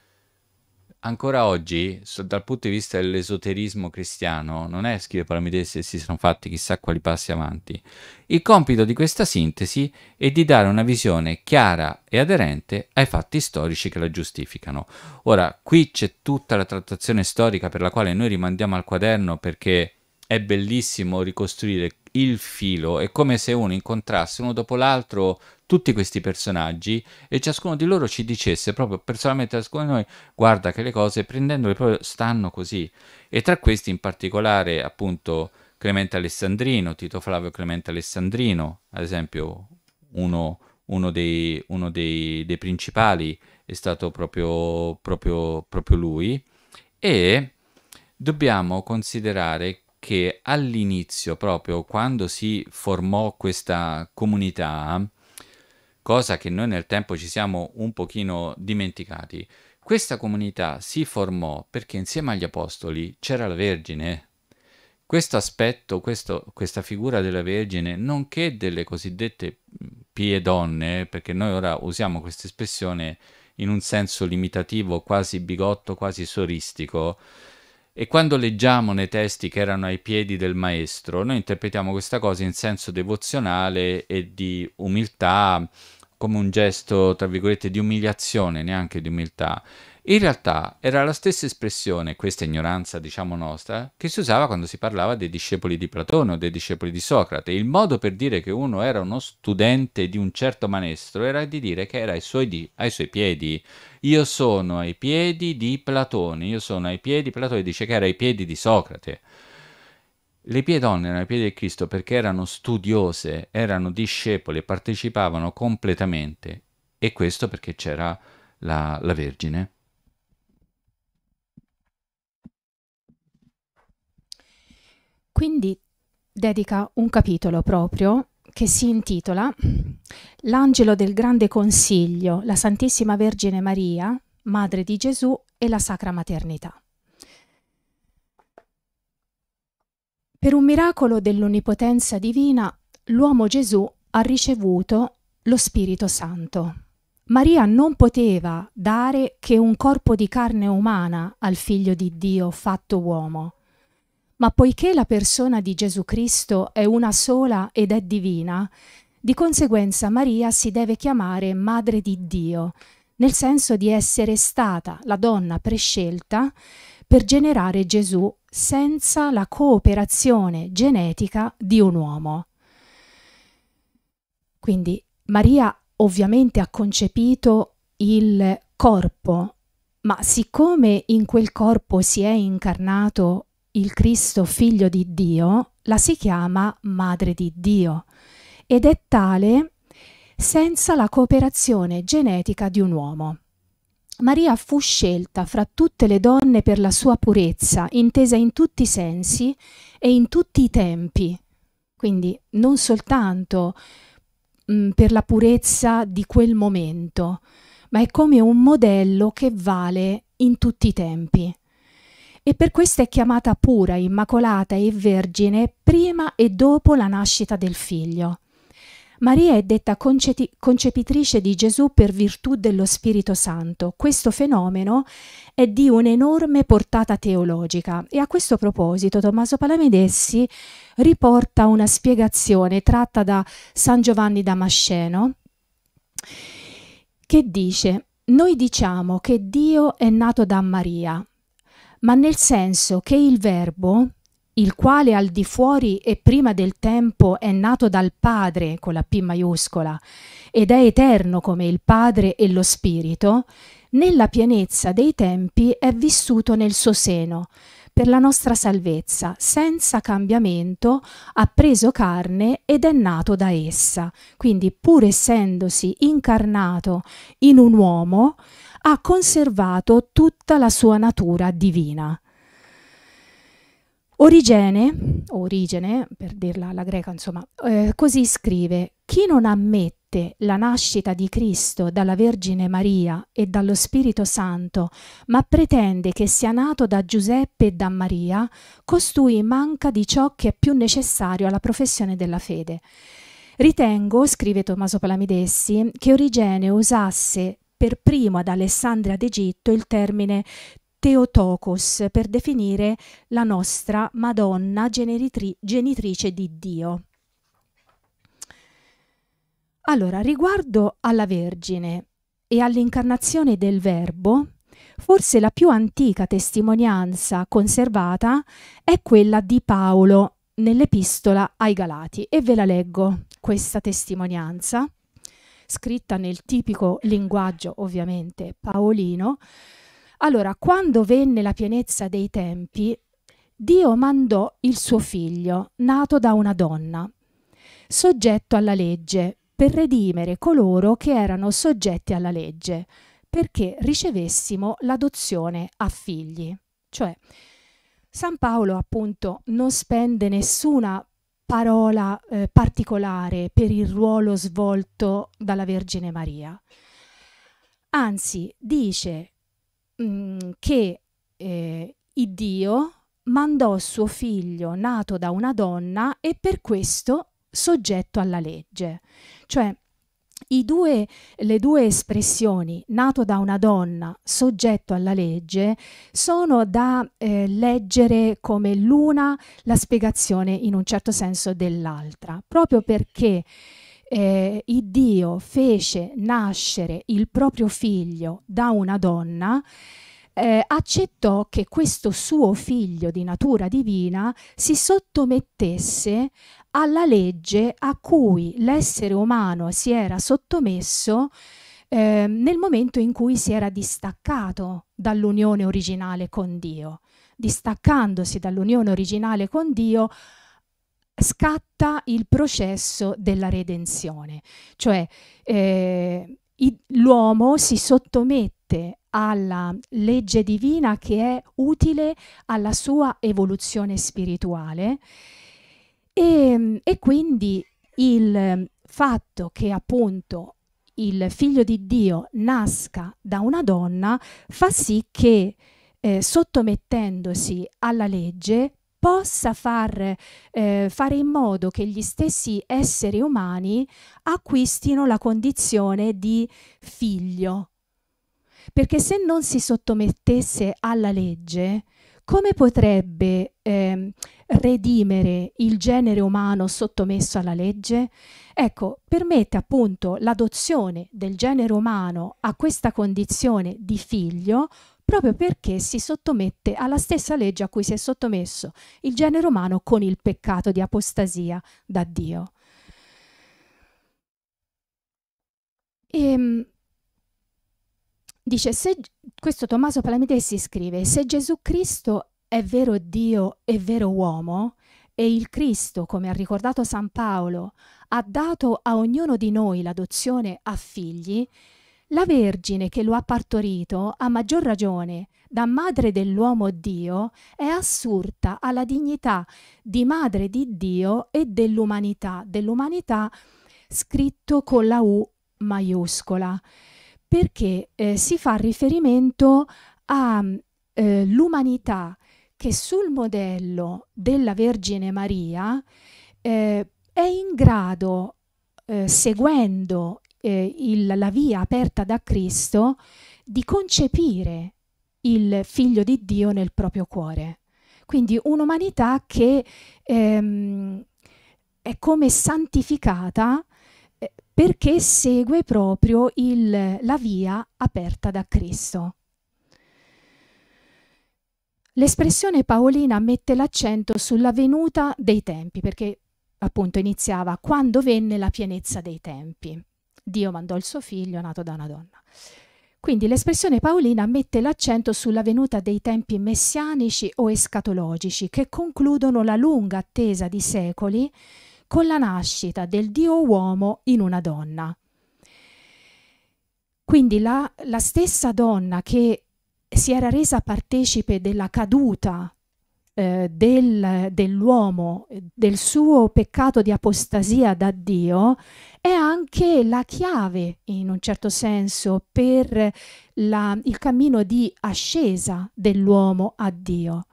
ancora oggi, so, dal punto di vista dell'esoterismo cristiano, non è scrivere paramidesi e si sono fatti chissà quali passi avanti. Il compito di questa sintesi è di dare una visione chiara e aderente ai fatti storici che la giustificano. Ora, qui c'è tutta la trattazione storica per la quale noi rimandiamo al quaderno perché è bellissimo ricostruire il filo, è come se uno incontrasse uno dopo l'altro tutti questi personaggi e ciascuno di loro ci dicesse proprio personalmente a ciascuno di noi guarda che le cose prendendole proprio stanno così e tra questi in particolare appunto Clemente Alessandrino, Tito Flavio Clemente Alessandrino, ad esempio uno, uno, dei, uno dei, dei, principali è stato proprio, proprio, proprio lui e dobbiamo considerare che all'inizio, proprio quando si formò questa comunità, cosa che noi nel tempo ci siamo un pochino dimenticati, questa comunità si formò perché insieme agli apostoli c'era la Vergine. Questo aspetto, questo, questa figura della Vergine, nonché delle cosiddette pie donne, perché noi ora usiamo questa espressione in un senso limitativo, quasi bigotto, quasi soristico, e quando leggiamo nei testi che erano ai piedi del maestro, noi interpretiamo questa cosa in senso devozionale e di umiltà, come un gesto, tra virgolette, di umiliazione, neanche di umiltà. In realtà era la stessa espressione, questa ignoranza diciamo nostra, che si usava quando si parlava dei discepoli di Platone o dei discepoli di Socrate. Il modo per dire che uno era uno studente di un certo maestro era di dire che era ai suoi, di, ai suoi piedi, io sono ai piedi di Platone, io sono ai piedi, Platone dice che era ai piedi di Socrate. Le pie donne erano ai piedi di Cristo perché erano studiose, erano discepoli, partecipavano completamente e questo perché c'era la, la Vergine. Quindi dedica un capitolo proprio che si intitola L'angelo del grande consiglio, la Santissima Vergine Maria, Madre di Gesù e la Sacra Maternità. Per un miracolo dell'onnipotenza divina, l'uomo Gesù ha ricevuto lo Spirito Santo. Maria non poteva dare che un corpo di carne umana al figlio di Dio fatto uomo ma poiché la persona di Gesù Cristo è una sola ed è divina, di conseguenza Maria si deve chiamare Madre di Dio, nel senso di essere stata la donna prescelta per generare Gesù senza la cooperazione genetica di un uomo. Quindi Maria ovviamente ha concepito il corpo, ma siccome in quel corpo si è incarnato il Cristo figlio di Dio, la si chiama Madre di Dio ed è tale senza la cooperazione genetica di un uomo. Maria fu scelta fra tutte le donne per la sua purezza, intesa in tutti i sensi e in tutti i tempi, quindi non soltanto mh, mm, per la purezza di quel momento, ma è come un modello che vale in tutti i tempi e per questo è chiamata pura, immacolata e vergine prima e dopo la nascita del figlio. Maria è detta concepitrice di Gesù per virtù dello Spirito Santo. Questo fenomeno è di un'enorme portata teologica e a questo proposito Tommaso Palamidessi riporta una spiegazione tratta da San Giovanni Damasceno che dice noi diciamo che Dio è nato da Maria, ma nel senso che il verbo, il quale al di fuori e prima del tempo è nato dal Padre con la P maiuscola ed è eterno come il Padre e lo Spirito, nella pienezza dei tempi è vissuto nel suo seno, per la nostra salvezza, senza cambiamento, ha preso carne ed è nato da essa. Quindi, pur essendosi incarnato in un uomo, ha conservato tutta la sua natura divina. Origene, Origene, per dirla alla greca, insomma, eh, così scrive: Chi non ammette la nascita di Cristo dalla Vergine Maria e dallo Spirito Santo, ma pretende che sia nato da Giuseppe e da Maria, costui manca di ciò che è più necessario alla professione della fede. Ritengo, scrive Tommaso Palamidessi, che Origene usasse per primo ad Alessandria d'Egitto il termine Teotokos per definire la nostra Madonna genitrice di Dio. Allora, riguardo alla Vergine e all'incarnazione del Verbo, forse la più antica testimonianza conservata è quella di Paolo nell'epistola ai Galati e ve la leggo questa testimonianza scritta nel tipico linguaggio ovviamente paolino. Allora, quando venne la pienezza dei tempi, Dio mandò il suo figlio, nato da una donna, soggetto alla legge, per redimere coloro che erano soggetti alla legge, perché ricevessimo l'adozione a figli. Cioè, San Paolo appunto non spende nessuna parola eh, particolare per il ruolo svolto dalla Vergine Maria. Anzi, dice mh, mm, che eh, Dio mandò suo figlio nato da una donna e per questo soggetto alla legge. Cioè, Due, le due espressioni, nato da una donna, soggetto alla legge, sono da eh, leggere come l'una la spiegazione in un certo senso dell'altra, proprio perché eh, il Dio fece nascere il proprio figlio da una donna, eh, accettò che questo suo figlio di natura divina si sottomettesse alla legge a cui l'essere umano si era sottomesso eh, nel momento in cui si era distaccato dall'unione originale con Dio. Distaccandosi dall'unione originale con Dio, scatta il processo della redenzione, cioè eh, l'uomo si sottomette alla legge divina che è utile alla sua evoluzione spirituale e, ehm, e quindi il ehm, fatto che appunto il figlio di Dio nasca da una donna fa sì che eh, sottomettendosi alla legge possa far, eh, fare in modo che gli stessi esseri umani acquistino la condizione di figlio. Perché se non si sottomettesse alla legge, come potrebbe eh, redimere il genere umano sottomesso alla legge? Ecco, permette appunto l'adozione del genere umano a questa condizione di figlio proprio perché si sottomette alla stessa legge a cui si è sottomesso il genere umano con il peccato di apostasia da Dio. E, ehm, dice, se, questo Tommaso Palamidei scrive, se Gesù Cristo è vero Dio e vero uomo, e il Cristo, come ha ricordato San Paolo, ha dato a ognuno di noi l'adozione a figli, la Vergine che lo ha partorito, a maggior ragione, da madre dell'uomo Dio, è assurta alla dignità di madre di Dio e dell'umanità, dell'umanità scritto con la U maiuscola, perché eh, si fa riferimento all'umanità eh, che sul modello della Vergine Maria eh, è in grado, eh, seguendo eh, il, la via aperta da Cristo, di concepire il figlio di Dio nel proprio cuore. Quindi un'umanità che ehm, è come santificata eh, perché segue proprio il, la via aperta da Cristo. L'espressione paolina mette l'accento sulla venuta dei tempi, perché appunto iniziava quando venne la pienezza dei tempi. Dio mandò il suo figlio nato da una donna. Quindi l'espressione paolina mette l'accento sulla venuta dei tempi messianici o escatologici che concludono la lunga attesa di secoli con la nascita del Dio uomo in una donna. Quindi la, la stessa donna che si era resa partecipe della caduta eh, del, dell'uomo, del suo peccato di apostasia da Dio, è anche la chiave, in un certo senso, per la, il cammino di ascesa dell'uomo a Dio.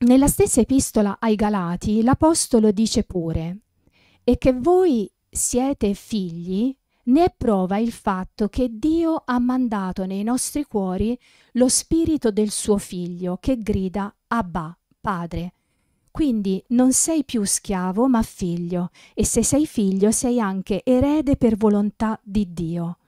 Nella stessa epistola ai Galati l'Apostolo dice pure e che voi siete figli ne è prova il fatto che Dio ha mandato nei nostri cuori lo spirito del suo figlio che grida Abba, Padre. Quindi non sei più schiavo ma figlio e se sei figlio sei anche erede per volontà di Dio.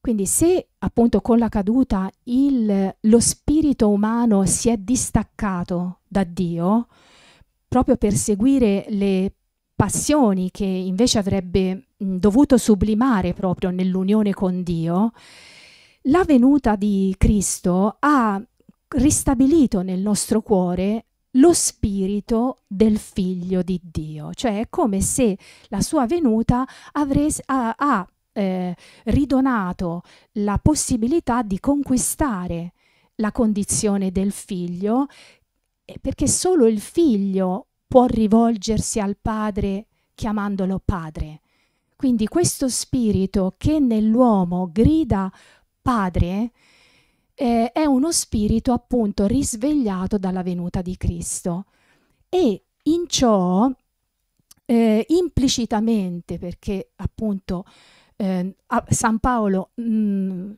Quindi se appunto con la caduta il, lo spirito umano si è distaccato da Dio, proprio per seguire le passioni che invece avrebbe Mm, dovuto sublimare proprio nell'unione con Dio, la venuta di Cristo ha ristabilito nel nostro cuore lo spirito del figlio di Dio, cioè è come se la sua venuta avres- ha, ha eh, ridonato la possibilità di conquistare la condizione del figlio, perché solo il figlio può rivolgersi al padre chiamandolo padre. Quindi questo spirito che nell'uomo grida Padre eh, è uno spirito appunto risvegliato dalla venuta di Cristo e in ciò eh, implicitamente perché appunto eh, San Paolo mh, mm,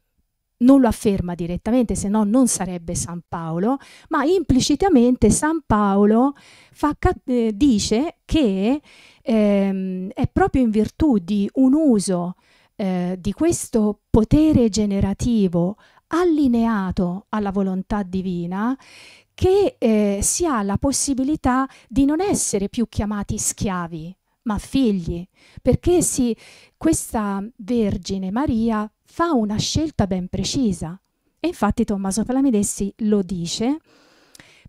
non lo afferma direttamente, se no non sarebbe San Paolo, ma implicitamente San Paolo fa, eh, dice che ehm, è proprio in virtù di un uso eh, di questo potere generativo allineato alla volontà divina che eh, si ha la possibilità di non essere più chiamati schiavi, ma figli, perché si, questa Vergine Maria fa una scelta ben precisa. E infatti Tommaso Palamidessi lo dice.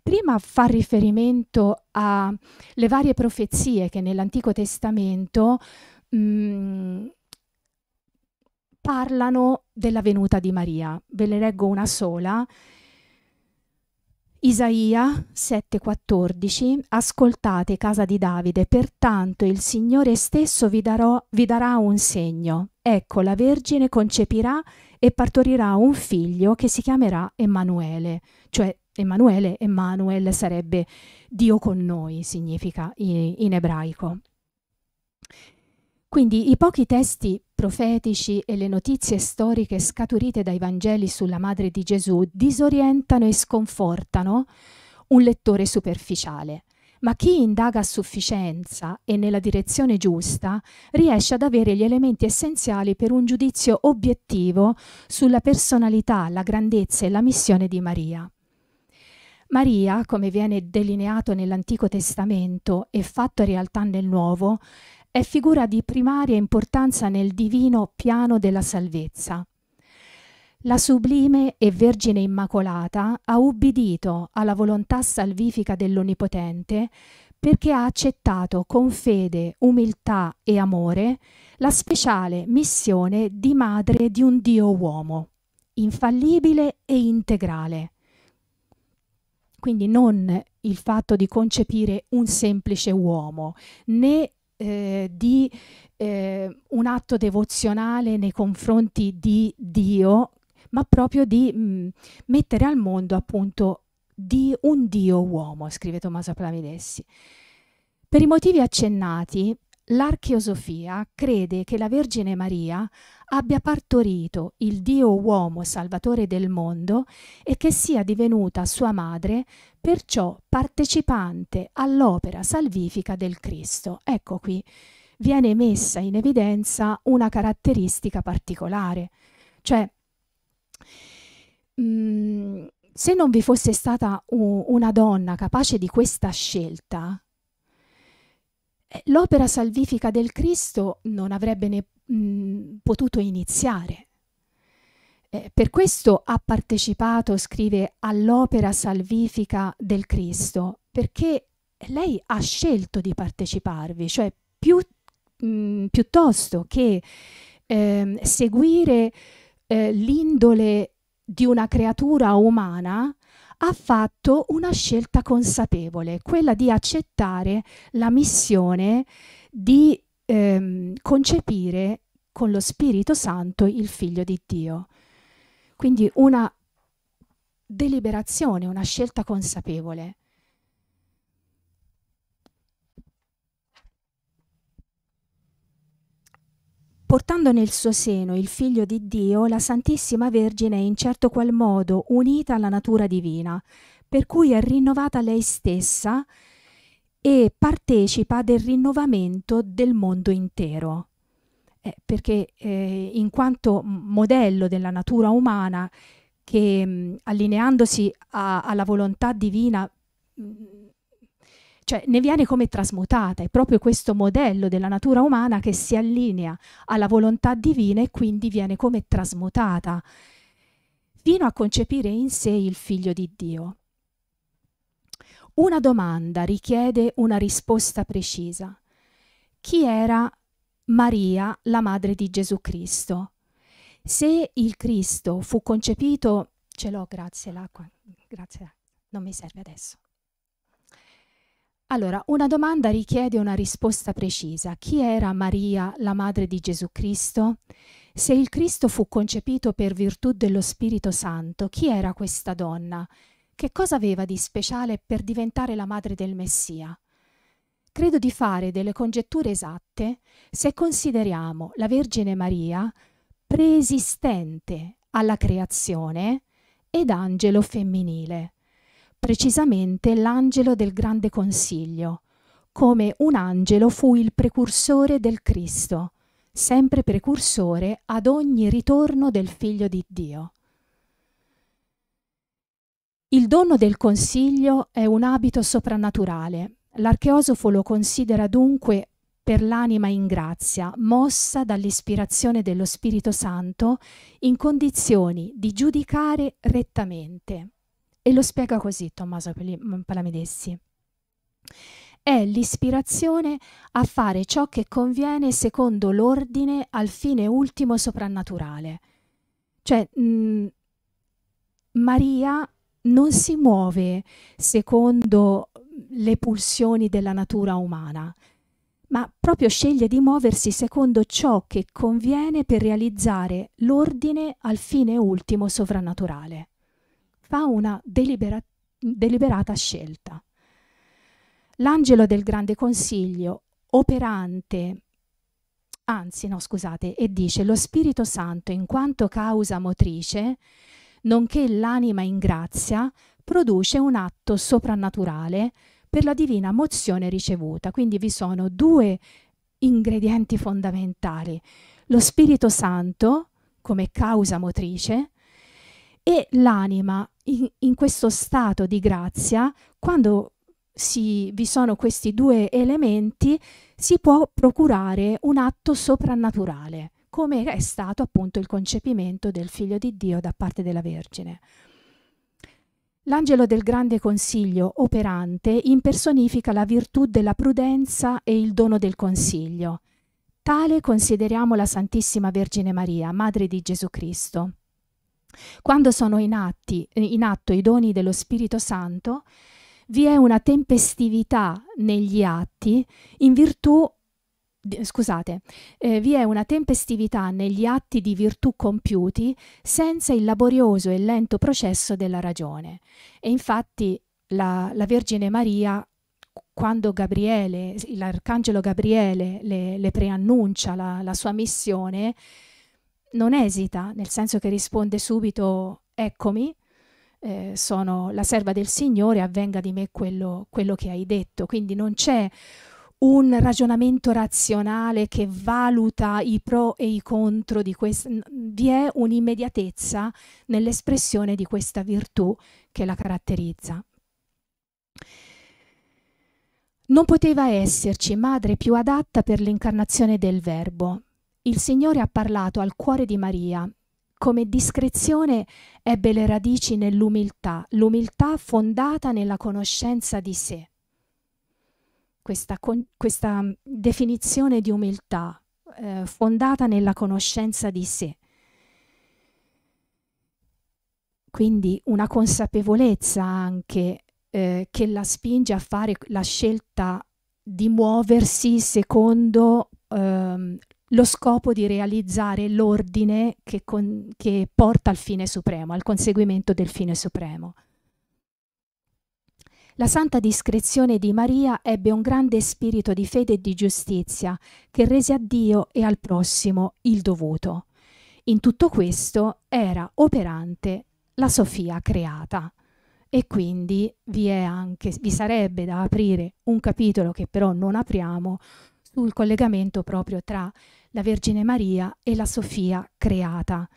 Prima fa riferimento alle varie profezie che nell'Antico Testamento mh, mm, parlano della venuta di Maria. Ve le leggo una sola Isaia 7:14 Ascoltate casa di Davide, pertanto il Signore stesso vi, darò, vi, darà un segno. Ecco, la Vergine concepirà e partorirà un figlio che si chiamerà Emanuele, cioè Emanuele, Emanuele sarebbe Dio con noi, significa in, in ebraico. Quindi i pochi testi profetici e le notizie storiche scaturite dai Vangeli sulla Madre di Gesù disorientano e sconfortano un lettore superficiale, ma chi indaga a sufficienza e nella direzione giusta riesce ad avere gli elementi essenziali per un giudizio obiettivo sulla personalità, la grandezza e la missione di Maria. Maria, come viene delineato nell'Antico Testamento e fatto realtà nel Nuovo, è figura di primaria importanza nel divino piano della salvezza. La sublime e Vergine Immacolata ha ubbidito alla volontà salvifica dell'Onipotente perché ha accettato con fede, umiltà e amore la speciale missione di madre di un Dio uomo, infallibile e integrale. Quindi non il fatto di concepire un semplice uomo, né eh, di eh, un atto devozionale nei confronti di Dio, ma proprio di mh, mm, mettere al mondo appunto di un Dio uomo, scrive Tommaso Plamidessi. Per i motivi accennati, L'archeosofia crede che la Vergine Maria abbia partorito il Dio uomo salvatore del mondo e che sia divenuta sua madre, perciò partecipante all'opera salvifica del Cristo. Ecco qui, viene messa in evidenza una caratteristica particolare, cioè mh, mm, se non vi fosse stata u- una donna capace di questa scelta, eh, l'opera salvifica del Cristo non avrebbe ne, mh, mm, potuto iniziare. Eh, per questo ha partecipato, scrive, all'opera salvifica del Cristo, perché lei ha scelto di parteciparvi, cioè più, mh, mm, piuttosto che eh, seguire eh, l'indole di una creatura umana, ha fatto una scelta consapevole, quella di accettare la missione di ehm, concepire con lo Spirito Santo il Figlio di Dio. Quindi una deliberazione, una scelta consapevole. Portando nel suo seno il Figlio di Dio, la Santissima Vergine è in certo qual modo unita alla natura divina, per cui è rinnovata lei stessa e partecipa del rinnovamento del mondo intero. Eh, perché eh, in quanto modello della natura umana che mh, mm, allineandosi a, alla volontà divina mh, mm, cioè ne viene come trasmutata. È proprio questo modello della natura umana che si allinea alla volontà divina e quindi viene come trasmutata fino a concepire in sé il figlio di Dio. Una domanda richiede una risposta precisa. Chi era Maria, la madre di Gesù Cristo? Se il Cristo fu concepito, ce l'ho grazie l'acqua, grazie, non mi serve adesso. Allora, una domanda richiede una risposta precisa. Chi era Maria, la madre di Gesù Cristo? Se il Cristo fu concepito per virtù dello Spirito Santo, chi era questa donna? Che cosa aveva di speciale per diventare la madre del Messia? Credo di fare delle congetture esatte se consideriamo la Vergine Maria preesistente alla creazione ed angelo femminile precisamente l'angelo del grande consiglio, come un angelo fu il precursore del Cristo, sempre precursore ad ogni ritorno del Figlio di Dio. Il dono del consiglio è un abito soprannaturale. L'archeosofo lo considera dunque per l'anima in grazia, mossa dall'ispirazione dello Spirito Santo, in condizioni di giudicare rettamente. E lo spiega così Tommaso Palamedesi. Mm, È l'ispirazione a fare ciò che conviene secondo l'ordine al fine ultimo soprannaturale. Cioè, mh, mm, Maria non si muove secondo le pulsioni della natura umana, ma proprio sceglie di muoversi secondo ciò che conviene per realizzare l'ordine al fine ultimo sovrannaturale fa una delibera deliberata scelta. L'angelo del grande consiglio, operante, anzi no scusate, e dice lo Spirito Santo in quanto causa motrice, nonché l'anima in grazia, produce un atto soprannaturale per la divina mozione ricevuta. Quindi vi sono due ingredienti fondamentali. Lo Spirito Santo come causa motrice e l'anima in, in questo stato di grazia, quando si, vi sono questi due elementi, si può procurare un atto soprannaturale, come è stato appunto il concepimento del figlio di Dio da parte della Vergine. L'angelo del grande consiglio operante impersonifica la virtù della prudenza e il dono del consiglio. Tale consideriamo la Santissima Vergine Maria, Madre di Gesù Cristo. Quando sono in, atti, eh, in atto i doni dello Spirito Santo, vi è una tempestività negli atti in virtù scusate, eh, vi è una tempestività negli atti di virtù compiuti senza il laborioso e lento processo della ragione. E infatti la, la Vergine Maria, quando Gabriele, l'arcangelo Gabriele le, le preannuncia la, la sua missione, non esita, nel senso che risponde subito eccomi, eh, sono la serva del Signore, avvenga di me quello, quello che hai detto. Quindi non c'è un ragionamento razionale che valuta i pro e i contro di questo, vi è un'immediatezza nell'espressione di questa virtù che la caratterizza. Non poteva esserci madre più adatta per l'incarnazione del Verbo, il Signore ha parlato al cuore di Maria. Come discrezione ebbe le radici nell'umiltà, l'umiltà fondata nella conoscenza di sé. Questa, con, questa definizione di umiltà eh, fondata nella conoscenza di sé. Quindi una consapevolezza anche eh, che la spinge a fare la scelta di muoversi secondo ehm, lo scopo di realizzare l'ordine che, con, che porta al fine supremo, al conseguimento del fine supremo. La santa discrezione di Maria ebbe un grande spirito di fede e di giustizia che rese a Dio e al prossimo il dovuto. In tutto questo era operante la Sofia creata. E quindi vi, è anche, vi sarebbe da aprire un capitolo che però non apriamo sul collegamento proprio tra la Vergine Maria e la Sofia creata,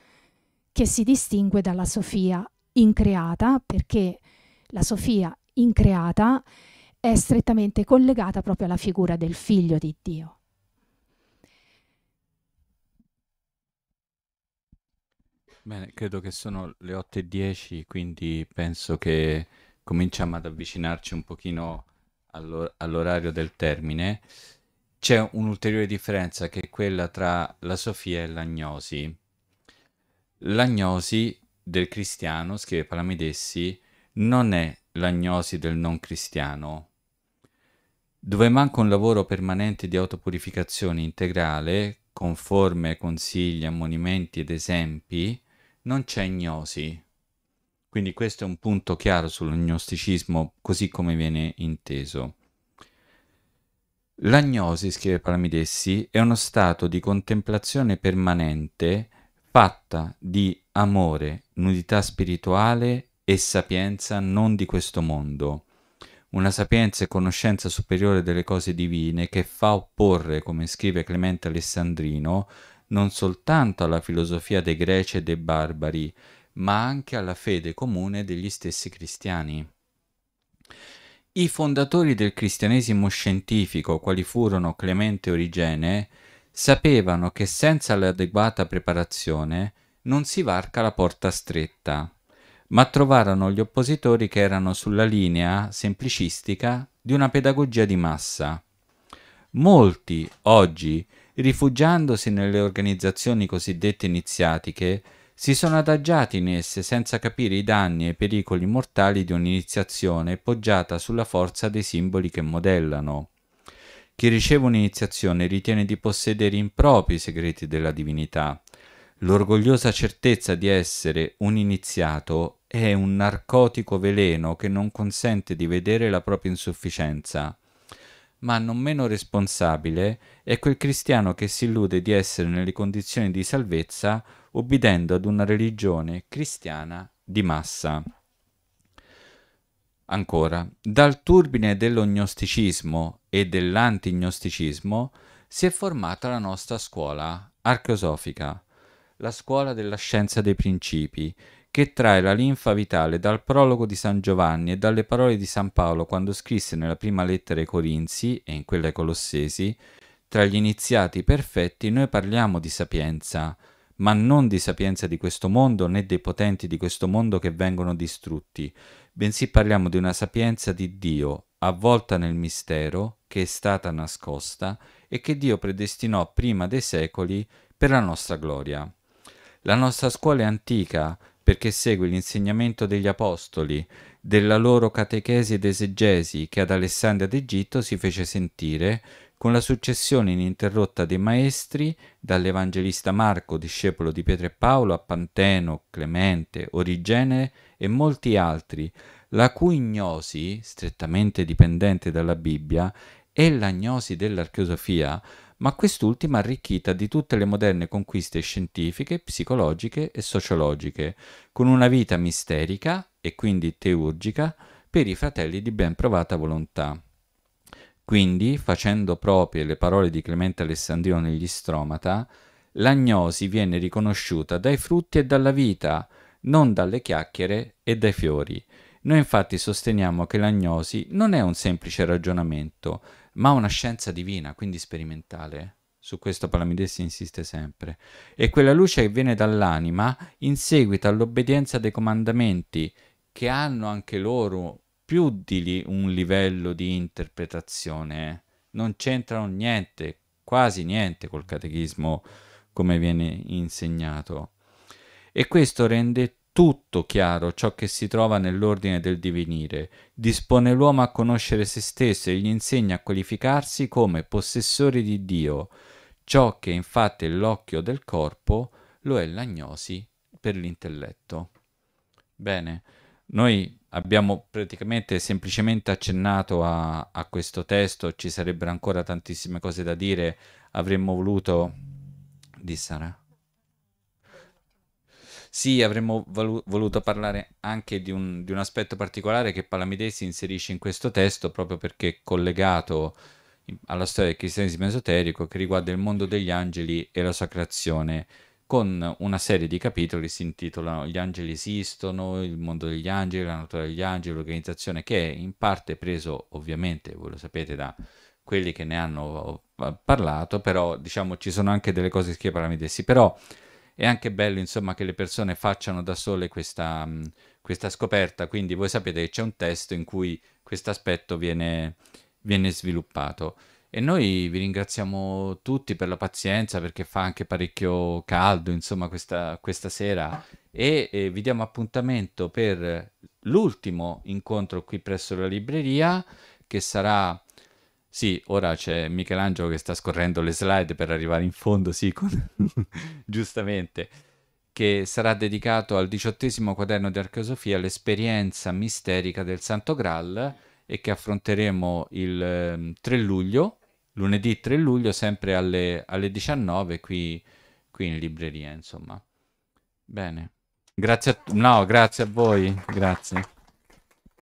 che si distingue dalla Sofia increata perché la Sofia increata è strettamente collegata proprio alla figura del figlio di Dio. Bene, credo che sono le 8 e 10, quindi penso che cominciamo ad avvicinarci un pochino all'orario del termine. C'è un'ulteriore differenza che è quella tra la sofia e l'agnosi. L'agnosi del cristiano, scrive Palamidessi, non è l'agnosi del non cristiano. Dove manca un lavoro permanente di autopurificazione integrale, conforme consigli, ammonimenti ed esempi, non c'è gnosi. Quindi questo è un punto chiaro sull'agnosticismo così come viene inteso. L'agnosi, scrive Palamidessi, è uno stato di contemplazione permanente fatta di amore, nudità spirituale e sapienza non di questo mondo, una sapienza e conoscenza superiore delle cose divine che fa opporre, come scrive Clemente Alessandrino, non soltanto alla filosofia dei greci e dei barbari, ma anche alla fede comune degli stessi cristiani. I fondatori del cristianesimo scientifico, quali furono Clemente e Origene, sapevano che senza l'adeguata preparazione non si varca la porta stretta, ma trovarono gli oppositori che erano sulla linea semplicistica di una pedagogia di massa. Molti, oggi, rifugiandosi nelle organizzazioni cosiddette iniziatiche, si sono adagiati in esse senza capire i danni e i pericoli mortali di un'iniziazione poggiata sulla forza dei simboli che modellano. Chi riceve un'iniziazione ritiene di possedere impropri i segreti della divinità. L'orgogliosa certezza di essere un iniziato è un narcotico veleno che non consente di vedere la propria insufficienza. Ma non meno responsabile è quel cristiano che si illude di essere nelle condizioni di salvezza obbedendo ad una religione cristiana di massa. Ancora, dal turbine dell'ognosticismo e dell'antignosticismo si è formata la nostra scuola archeosofica, la scuola della scienza dei principi, che trae la linfa vitale dal prologo di San Giovanni e dalle parole di San Paolo quando scrisse nella prima lettera ai Corinzi e in quella ai Colossesi, tra gli iniziati perfetti noi parliamo di sapienza, ma non di sapienza di questo mondo né dei potenti di questo mondo che vengono distrutti, bensì parliamo di una sapienza di Dio, avvolta nel mistero, che è stata nascosta e che Dio predestinò prima dei secoli per la nostra gloria. La nostra scuola è antica perché segue l'insegnamento degli apostoli, della loro catechesi ed esegesi che ad Alessandria d'Egitto si fece sentire con la successione ininterrotta dei maestri, dall'Evangelista Marco, discepolo di Pietro e Paolo, a Panteno, Clemente, Origene e molti altri, la cui gnosi, strettamente dipendente dalla Bibbia, è la gnosi dell'archeosofia, ma quest'ultima arricchita di tutte le moderne conquiste scientifiche, psicologiche e sociologiche, con una vita misterica e quindi teurgica per i fratelli di ben provata volontà. Quindi, facendo proprie le parole di Clemente Alessandrino negli Stromata, l'agnosi viene riconosciuta dai frutti e dalla vita, non dalle chiacchiere e dai fiori. Noi infatti sosteniamo che l'agnosi non è un semplice ragionamento, ma una scienza divina, quindi sperimentale. Su questo Palamidesi insiste sempre. E quella luce che viene dall'anima, in seguito all'obbedienza dei comandamenti, che hanno anche loro più di un livello di interpretazione, eh. non c'entrano niente, quasi niente col catechismo come viene insegnato. E questo rende tutto chiaro ciò che si trova nell'ordine del divenire, dispone l'uomo a conoscere se stesso e gli insegna a qualificarsi come possessore di Dio, ciò che infatti è l'occhio del corpo lo è l'agnosi per l'intelletto. Bene, noi abbiamo praticamente semplicemente accennato a, a, questo testo, ci sarebbero ancora tantissime cose da dire, avremmo voluto... di Sara? Sì, avremmo voluto parlare anche di un, di un aspetto particolare che Palamide inserisce in questo testo proprio perché è collegato alla storia del cristianesimo esoterico che riguarda il mondo degli angeli e la sua creazione con una serie di capitoli che si intitolano Gli angeli esistono, il mondo degli angeli, la natura degli angeli, l'organizzazione che è in parte preso ovviamente, voi lo sapete, da quelli che ne hanno eh, parlato, però diciamo ci sono anche delle cose che parlano di essi, però è anche bello insomma che le persone facciano da sole questa, mm, questa scoperta, quindi voi sapete che c'è un testo in cui questo aspetto viene, viene sviluppato. E noi vi ringraziamo tutti per la pazienza perché fa anche parecchio caldo, insomma, questa, questa sera. E eh, vi diamo appuntamento per l'ultimo incontro qui presso la libreria che sarà... Sì, ora c'è Michelangelo che sta scorrendo le slide per arrivare in fondo, sì, con... giustamente, che sarà dedicato al diciottesimo quaderno di archeosofia, l'esperienza misterica del Santo Graal, e che affronteremo il 3 ehm, luglio lunedì 3 luglio sempre alle, alle 19 qui, qui, in libreria, insomma. Bene. Grazie a, no, grazie a voi, grazie.